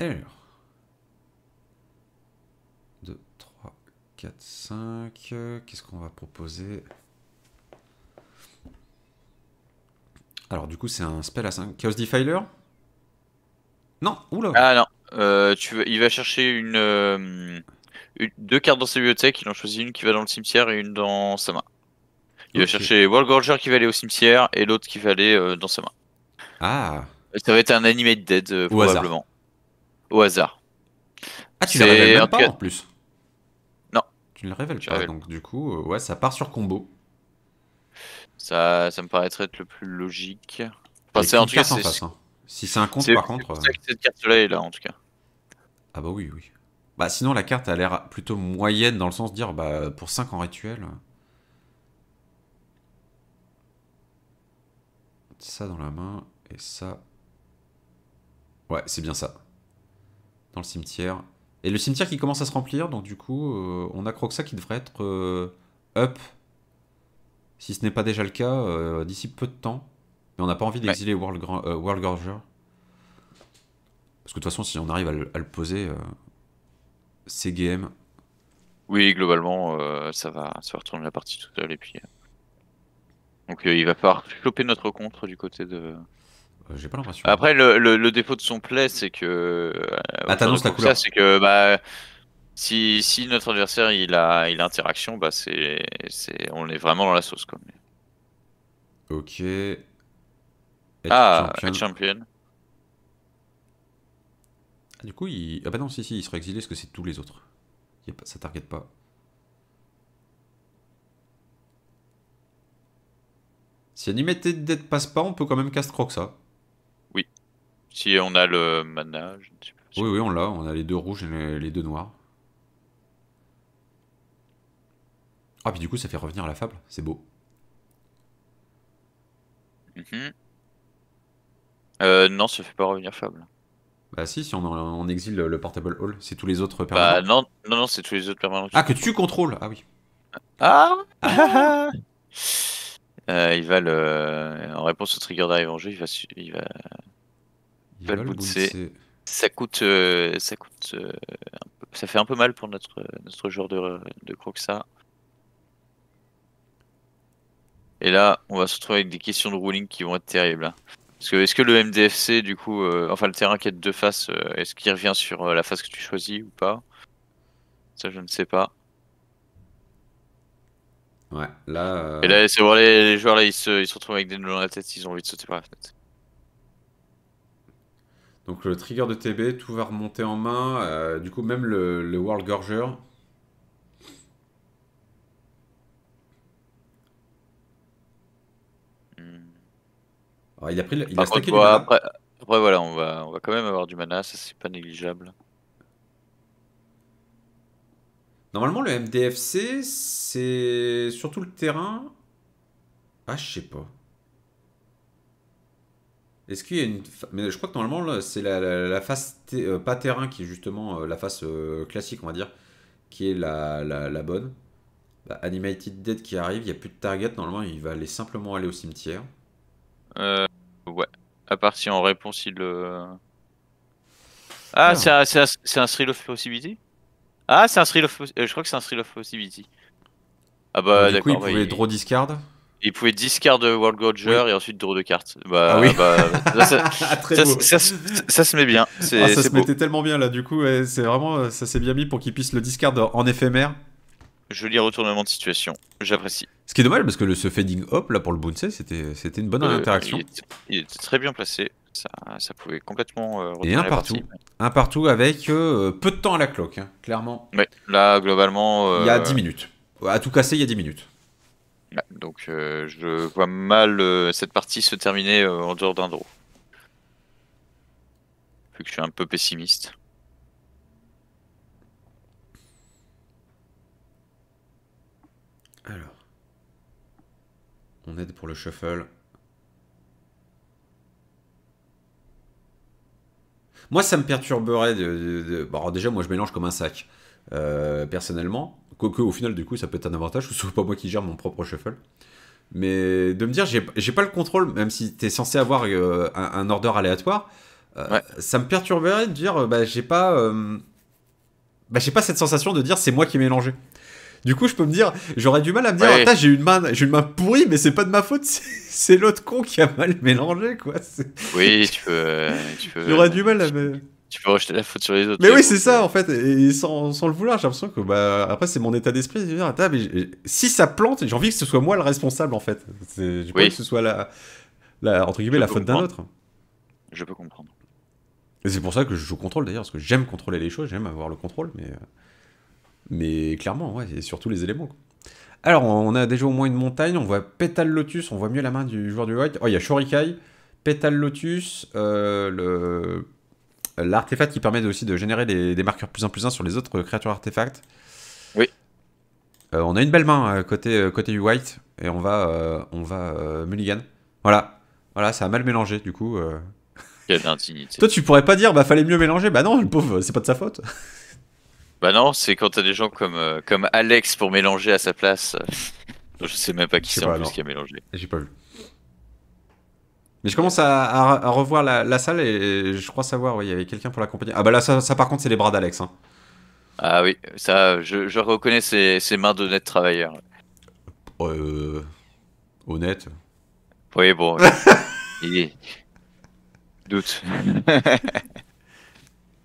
Alors. 4, 5. Qu'est-ce qu'on va proposer Alors, du coup, c'est un spell à 5. Chaos Defiler Non, oula Ah non, euh, tu il va chercher euh, une, deux cartes dans sa bibliothèque. Il en choisit une qui va dans le cimetière et une dans sa main. Il va chercher World Gorger qui va aller au cimetière et l'autre qui va aller euh, dans sa main. Ah Ça va être un Animate Dead, probablement. Au hasard. Ah, tu l'avais même pas en plus tu ne révèles pas, donc du coup, euh, ouais, ça part sur combo. Ça, ça me paraîtrait être le plus logique. Bah, enfin, c'est en tout face, hein. Si c'est un compte, par contre. Euh, là, en tout cas. Ah bah oui, oui. Bah sinon, la carte a l'air plutôt moyenne dans le sens de dire, bah pour 5 en rituel. Ça dans la main et ça. Ouais, c'est bien ça. Dans le cimetière, et le cimetière qui commence à se remplir, donc du coup, euh, on a ça qui devrait être euh, up, si ce n'est pas déjà le cas, euh, d'ici peu de temps. Mais on n'a pas envie d'exiler World, World, Gorger. Parce que de toute façon, si on arrive à le, poser, c'est game. Oui, globalement, ça, va, retourner la partie tout seule. Et puis... Donc il va falloir choper notre contre du côté de, euh, j'ai pas l'impression. Après, le, défaut de son play, c'est que. Euh, ah, t'annonces C'est que bah, si, notre adversaire il a, il a interaction, bah, c'est, on est vraiment dans la sauce. Quoi. Ok. ah, champion. Ah, du coup, il. Ah bah non, si, si, il sera exilé parce que c'est tous les autres. Il Ça target pas. Si Animated Dead passe pas, on peut quand même cast ça. Si on a le mana, je ne sais pas. oui, oui, on l'a. On a les deux rouges et les deux noirs. Ah, puis du coup, ça fait revenir la fable. C'est beau. Mhm. euh, non, ça fait pas revenir fable. Bah si, si on, exile le portable hall, c'est tous les autres bah, permanents. non, non, c'est tous les autres permanents. Ah, que tu contrôles Ah oui. Ah, ah. Euh, Il va le... En réponse au trigger d'arrivée en jeu, va... Il va... Ça coûte, euh, ça coûte, euh, ça fait un peu mal pour notre notre joueur de de Croxa. Et là, on va se retrouver avec des questions de ruling qui vont être terribles. Parce que est-ce que le MDFC, du coup, euh, enfin le terrain qui est de deux faces, est-ce qu'il revient sur la face que tu choisis ou pas Ça, je ne sais pas. Ouais, là. Et là, c'est voir les, joueurs là, ils se, ils se retrouvent avec des nœuds dans la tête, ils ont envie de sauter par la fenêtre. Donc le trigger de TB, tout va remonter en main. Euh, du coup, même le, World Gorger. Hmm. il a pris le, il après, voilà, on va, on va quand même avoir du mana, ça c'est pas négligeable. Normalement, le MDFC, c'est surtout le terrain. Ah, je sais pas. Est-ce qu'il y a une. Mais je crois que normalement, c'est la, face euh, pas terrain qui est justement euh, la face euh, classique, on va dire, qui est la, la bonne. Bah, Animated Dead qui arrive, il n'y a plus de target. Normalement, il va aller simplement aller au cimetière. Euh, ouais. À part si en réponse, il. Ah, ah. c'est un, thrill of possibility Ah, c'est un thrill of. je crois que c'est un thrill of possibility. Ah bah, d'accord. Du coup, il pouvait draw discard il pouvait discard World Gorger et ensuite draw de cartes. Bah, ah oui. Bah, ah, ça, se met bien. Ah, ça se mettait tellement bien là, du coup, c'est vraiment, euh, ça s'est bien mis pour qu'il puisse le discard en éphémère. Joli retournement de situation, j'apprécie. Ce qui est dommage parce que le, ce fading hop là pour le Bounce, c'était une bonne euh, interaction. Il était, très bien placé. Ça, pouvait complètement euh, et un partout un partout avec peu de temps à la cloque hein, clairement là globalement il y a 10 minutes à tout casser il y a 10 minutes donc euh, je vois mal euh, cette partie se terminer euh, en dehors d'un draw. Vu que je suis un peu pessimiste. Alors. On aide pour le shuffle. Moi ça me perturberait de... Bon, déjà moi je mélange comme un sac. personnellement. Quoique, au final, du coup, ça peut être un avantage, que ce pas moi qui gère mon propre shuffle. Mais de me dire, j'ai pas le contrôle, même si t'es censé avoir euh, un, ordre aléatoire, euh, ça me perturberait de dire, bah, j'ai pas. Euh, bah, j'ai pas cette sensation de dire, c'est moi qui ai mélangé. Du coup, je peux me dire, j'aurais du mal à me dire, j'ai une main, j'ai une main pourrie, mais c'est pas de ma faute, c'est l'autre con qui a mal mélangé, quoi. Oui, tu peux. Tu peux... J'aurais du mal à me tu peux rejeter la faute sur les autres. Mais oui, c'est ça en fait, et sans, le vouloir, j'ai l'impression que bah, après c'est mon état d'esprit. si ça plante, j'ai envie que ce soit moi le responsable en fait. J'ai oui. pas que ce soit la, entre guillemets la faute d'un autre. Je peux comprendre. Et c'est pour ça que je contrôle d'ailleurs, parce que j'aime contrôler les choses, j'aime avoir le contrôle, mais euh, mais clairement, ouais, et surtout les éléments. Alors, on a déjà au moins une montagne, on voit Pétale Lotus, on voit mieux la main du joueur du White. Oh, il y a Shorikai, Pétale Lotus, euh, le euh, l'artefact qui permet aussi de générer des, marqueurs plus en plus un sur les autres créatures artefacts. Oui. Euh, on a une belle main euh, côté, côté white et on va, on va mulligan. Voilà. Voilà, ça a mal mélangé du coup. Toi, tu pourrais pas dire, bah fallait mieux mélanger. Bah non, le pauvre, c'est pas de sa faute. bah non, c'est quand t'as des gens comme, comme Alex pour mélanger à sa place. Je sais même pas qui c'est en plus qui a mélangé. J'ai pas vu. Mais je commence à, revoir la, salle et je crois savoir, oui, il y avait quelqu'un pour l'accompagner. Ah bah là, ça, par contre, c'est les bras d'Alex. Hein. Ah oui, ça, je, reconnais ces mains d'honnête travailleur. Euh, honnête Oui, bon. il est... Doute.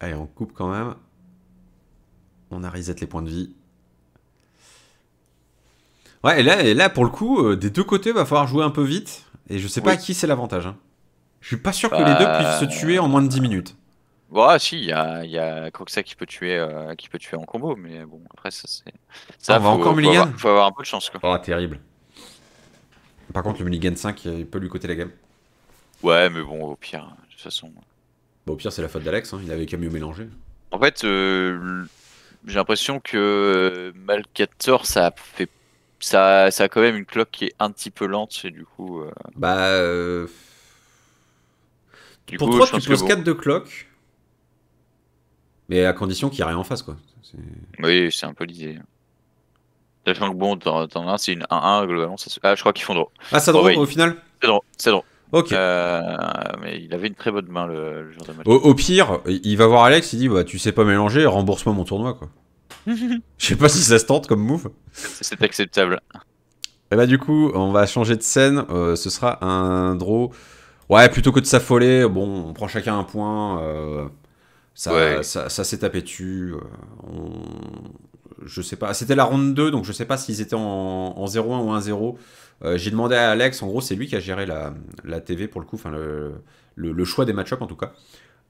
Allez, on coupe quand même. On a reset les points de vie. Ouais, et là, là pour le coup, euh, des deux côtés, va falloir jouer un peu vite. Et je sais pas à qui c'est l'avantage. Hein. Je suis pas sûr que les deux bah, puissent se tuer en moins de 10 minutes. Bah si, il y a, y qui peut tuer, euh, qui peut tuer en combo, mais bon après ça c'est. Ça ah, va encore mulligan. faut avoir un peu de chance quoi. Oh terrible. Par contre le mulligan 5 il peut lui coter la gamme. Ouais mais bon au pire hein, de toute façon. Bah, au pire c'est la faute d'Alex, hein. il avait qu'à mieux mélanger. En fait euh, j'ai l'impression que euh, Malcator ça a fait ça, ça a quand même une cloque qui est un petit peu lente, et du coup. Euh, bah. Euh, pour coup, tu poses 4 de cloque. Mais à condition qu'il n'y ait rien en face, quoi. Oui, c'est un peu l'idée. Sachant que bon, t'en as un, c'est une 1-1, globalement. Ça se... Ah, je crois qu'ils font draw. Ah, ça draw oh, au final C'est draw, c'est draw. Ok. Euh, mais il avait une très bonne main le, genre de match. Au, pire, il va voir Alex, il dit bah, Tu sais pas mélanger, rembourse-moi mon tournoi, quoi. Je sais pas si ça se tente comme move. C'est acceptable. Et eh bah ben, du coup, on va changer de scène. Euh, ce sera un draw. Ouais, plutôt que de s'affoler, bon, on prend chacun un point. Euh, ça, ça, s'est tapé dessus. Euh, je sais pas. C'était la ronde 2, donc je sais pas s'ils étaient en, en 0-1 ou 1-0. J'ai demandé à Alex, en gros, c'est lui qui a géré la, la TV pour le coup, enfin le, le, le choix des match-ups en tout cas.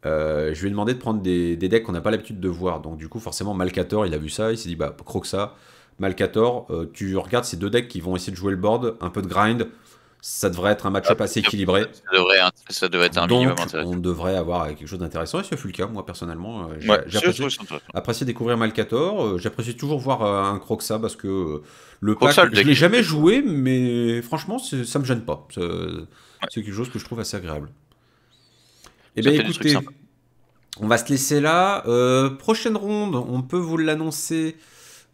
Euh, je lui ai demandé de prendre des, decks qu'on n'a pas l'habitude de voir. Donc du coup, forcément, Malkator, il a vu ça, il s'est dit, bah, ça Malkator, euh, tu regardes ces deux decks qui vont essayer de jouer le board, un peu de grind, ça devrait être un match-up assez équilibré. Ça devrait, être un minimum on devrait avoir quelque chose d'intéressant. Et ce fut le cas, moi, personnellement. Euh, j'ai apprécié, découvrir Malkator. J'apprécie toujours voir un Croxa parce que le pack, je l'ai jamais joué, mais franchement, ça ne me gêne pas. C'est quelque chose que je trouve assez agréable. Eh bien, écoutez, on va se laisser là. Euh, prochaine ronde, on peut vous l'annoncer.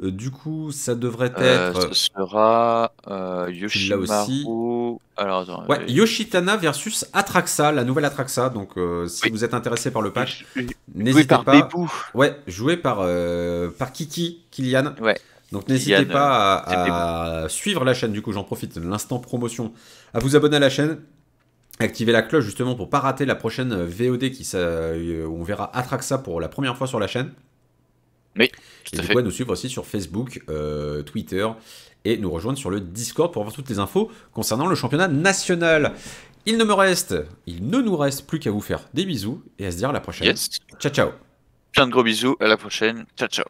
Euh, du coup, ça devrait euh, être. sera Yoshitana. Yoshitana versus Atraxa, la nouvelle Atraxa. Donc, si vous êtes intéressé par le patch, n'hésitez pas. Ouais, joué par, par Kiki, Kilian. Ouais. Donc n'hésitez pas à, suivre la chaîne, du coup j'en profite, l'instant promotion, à vous abonner à la chaîne, Activez la cloche justement pour pas rater la prochaine euh, VOD qui où euh, on verra Atraxa pour la première fois sur la chaîne. Oui, tout et à nous suivre aussi sur Facebook, euh, Twitter et nous rejoindre sur le Discord pour avoir toutes les infos concernant le championnat national. Il ne me reste, il ne nous reste plus qu'à vous faire des bisous et à se dire à la prochaine. Ciao ciao. Plein de gros bisous, à la prochaine. Ciao ciao.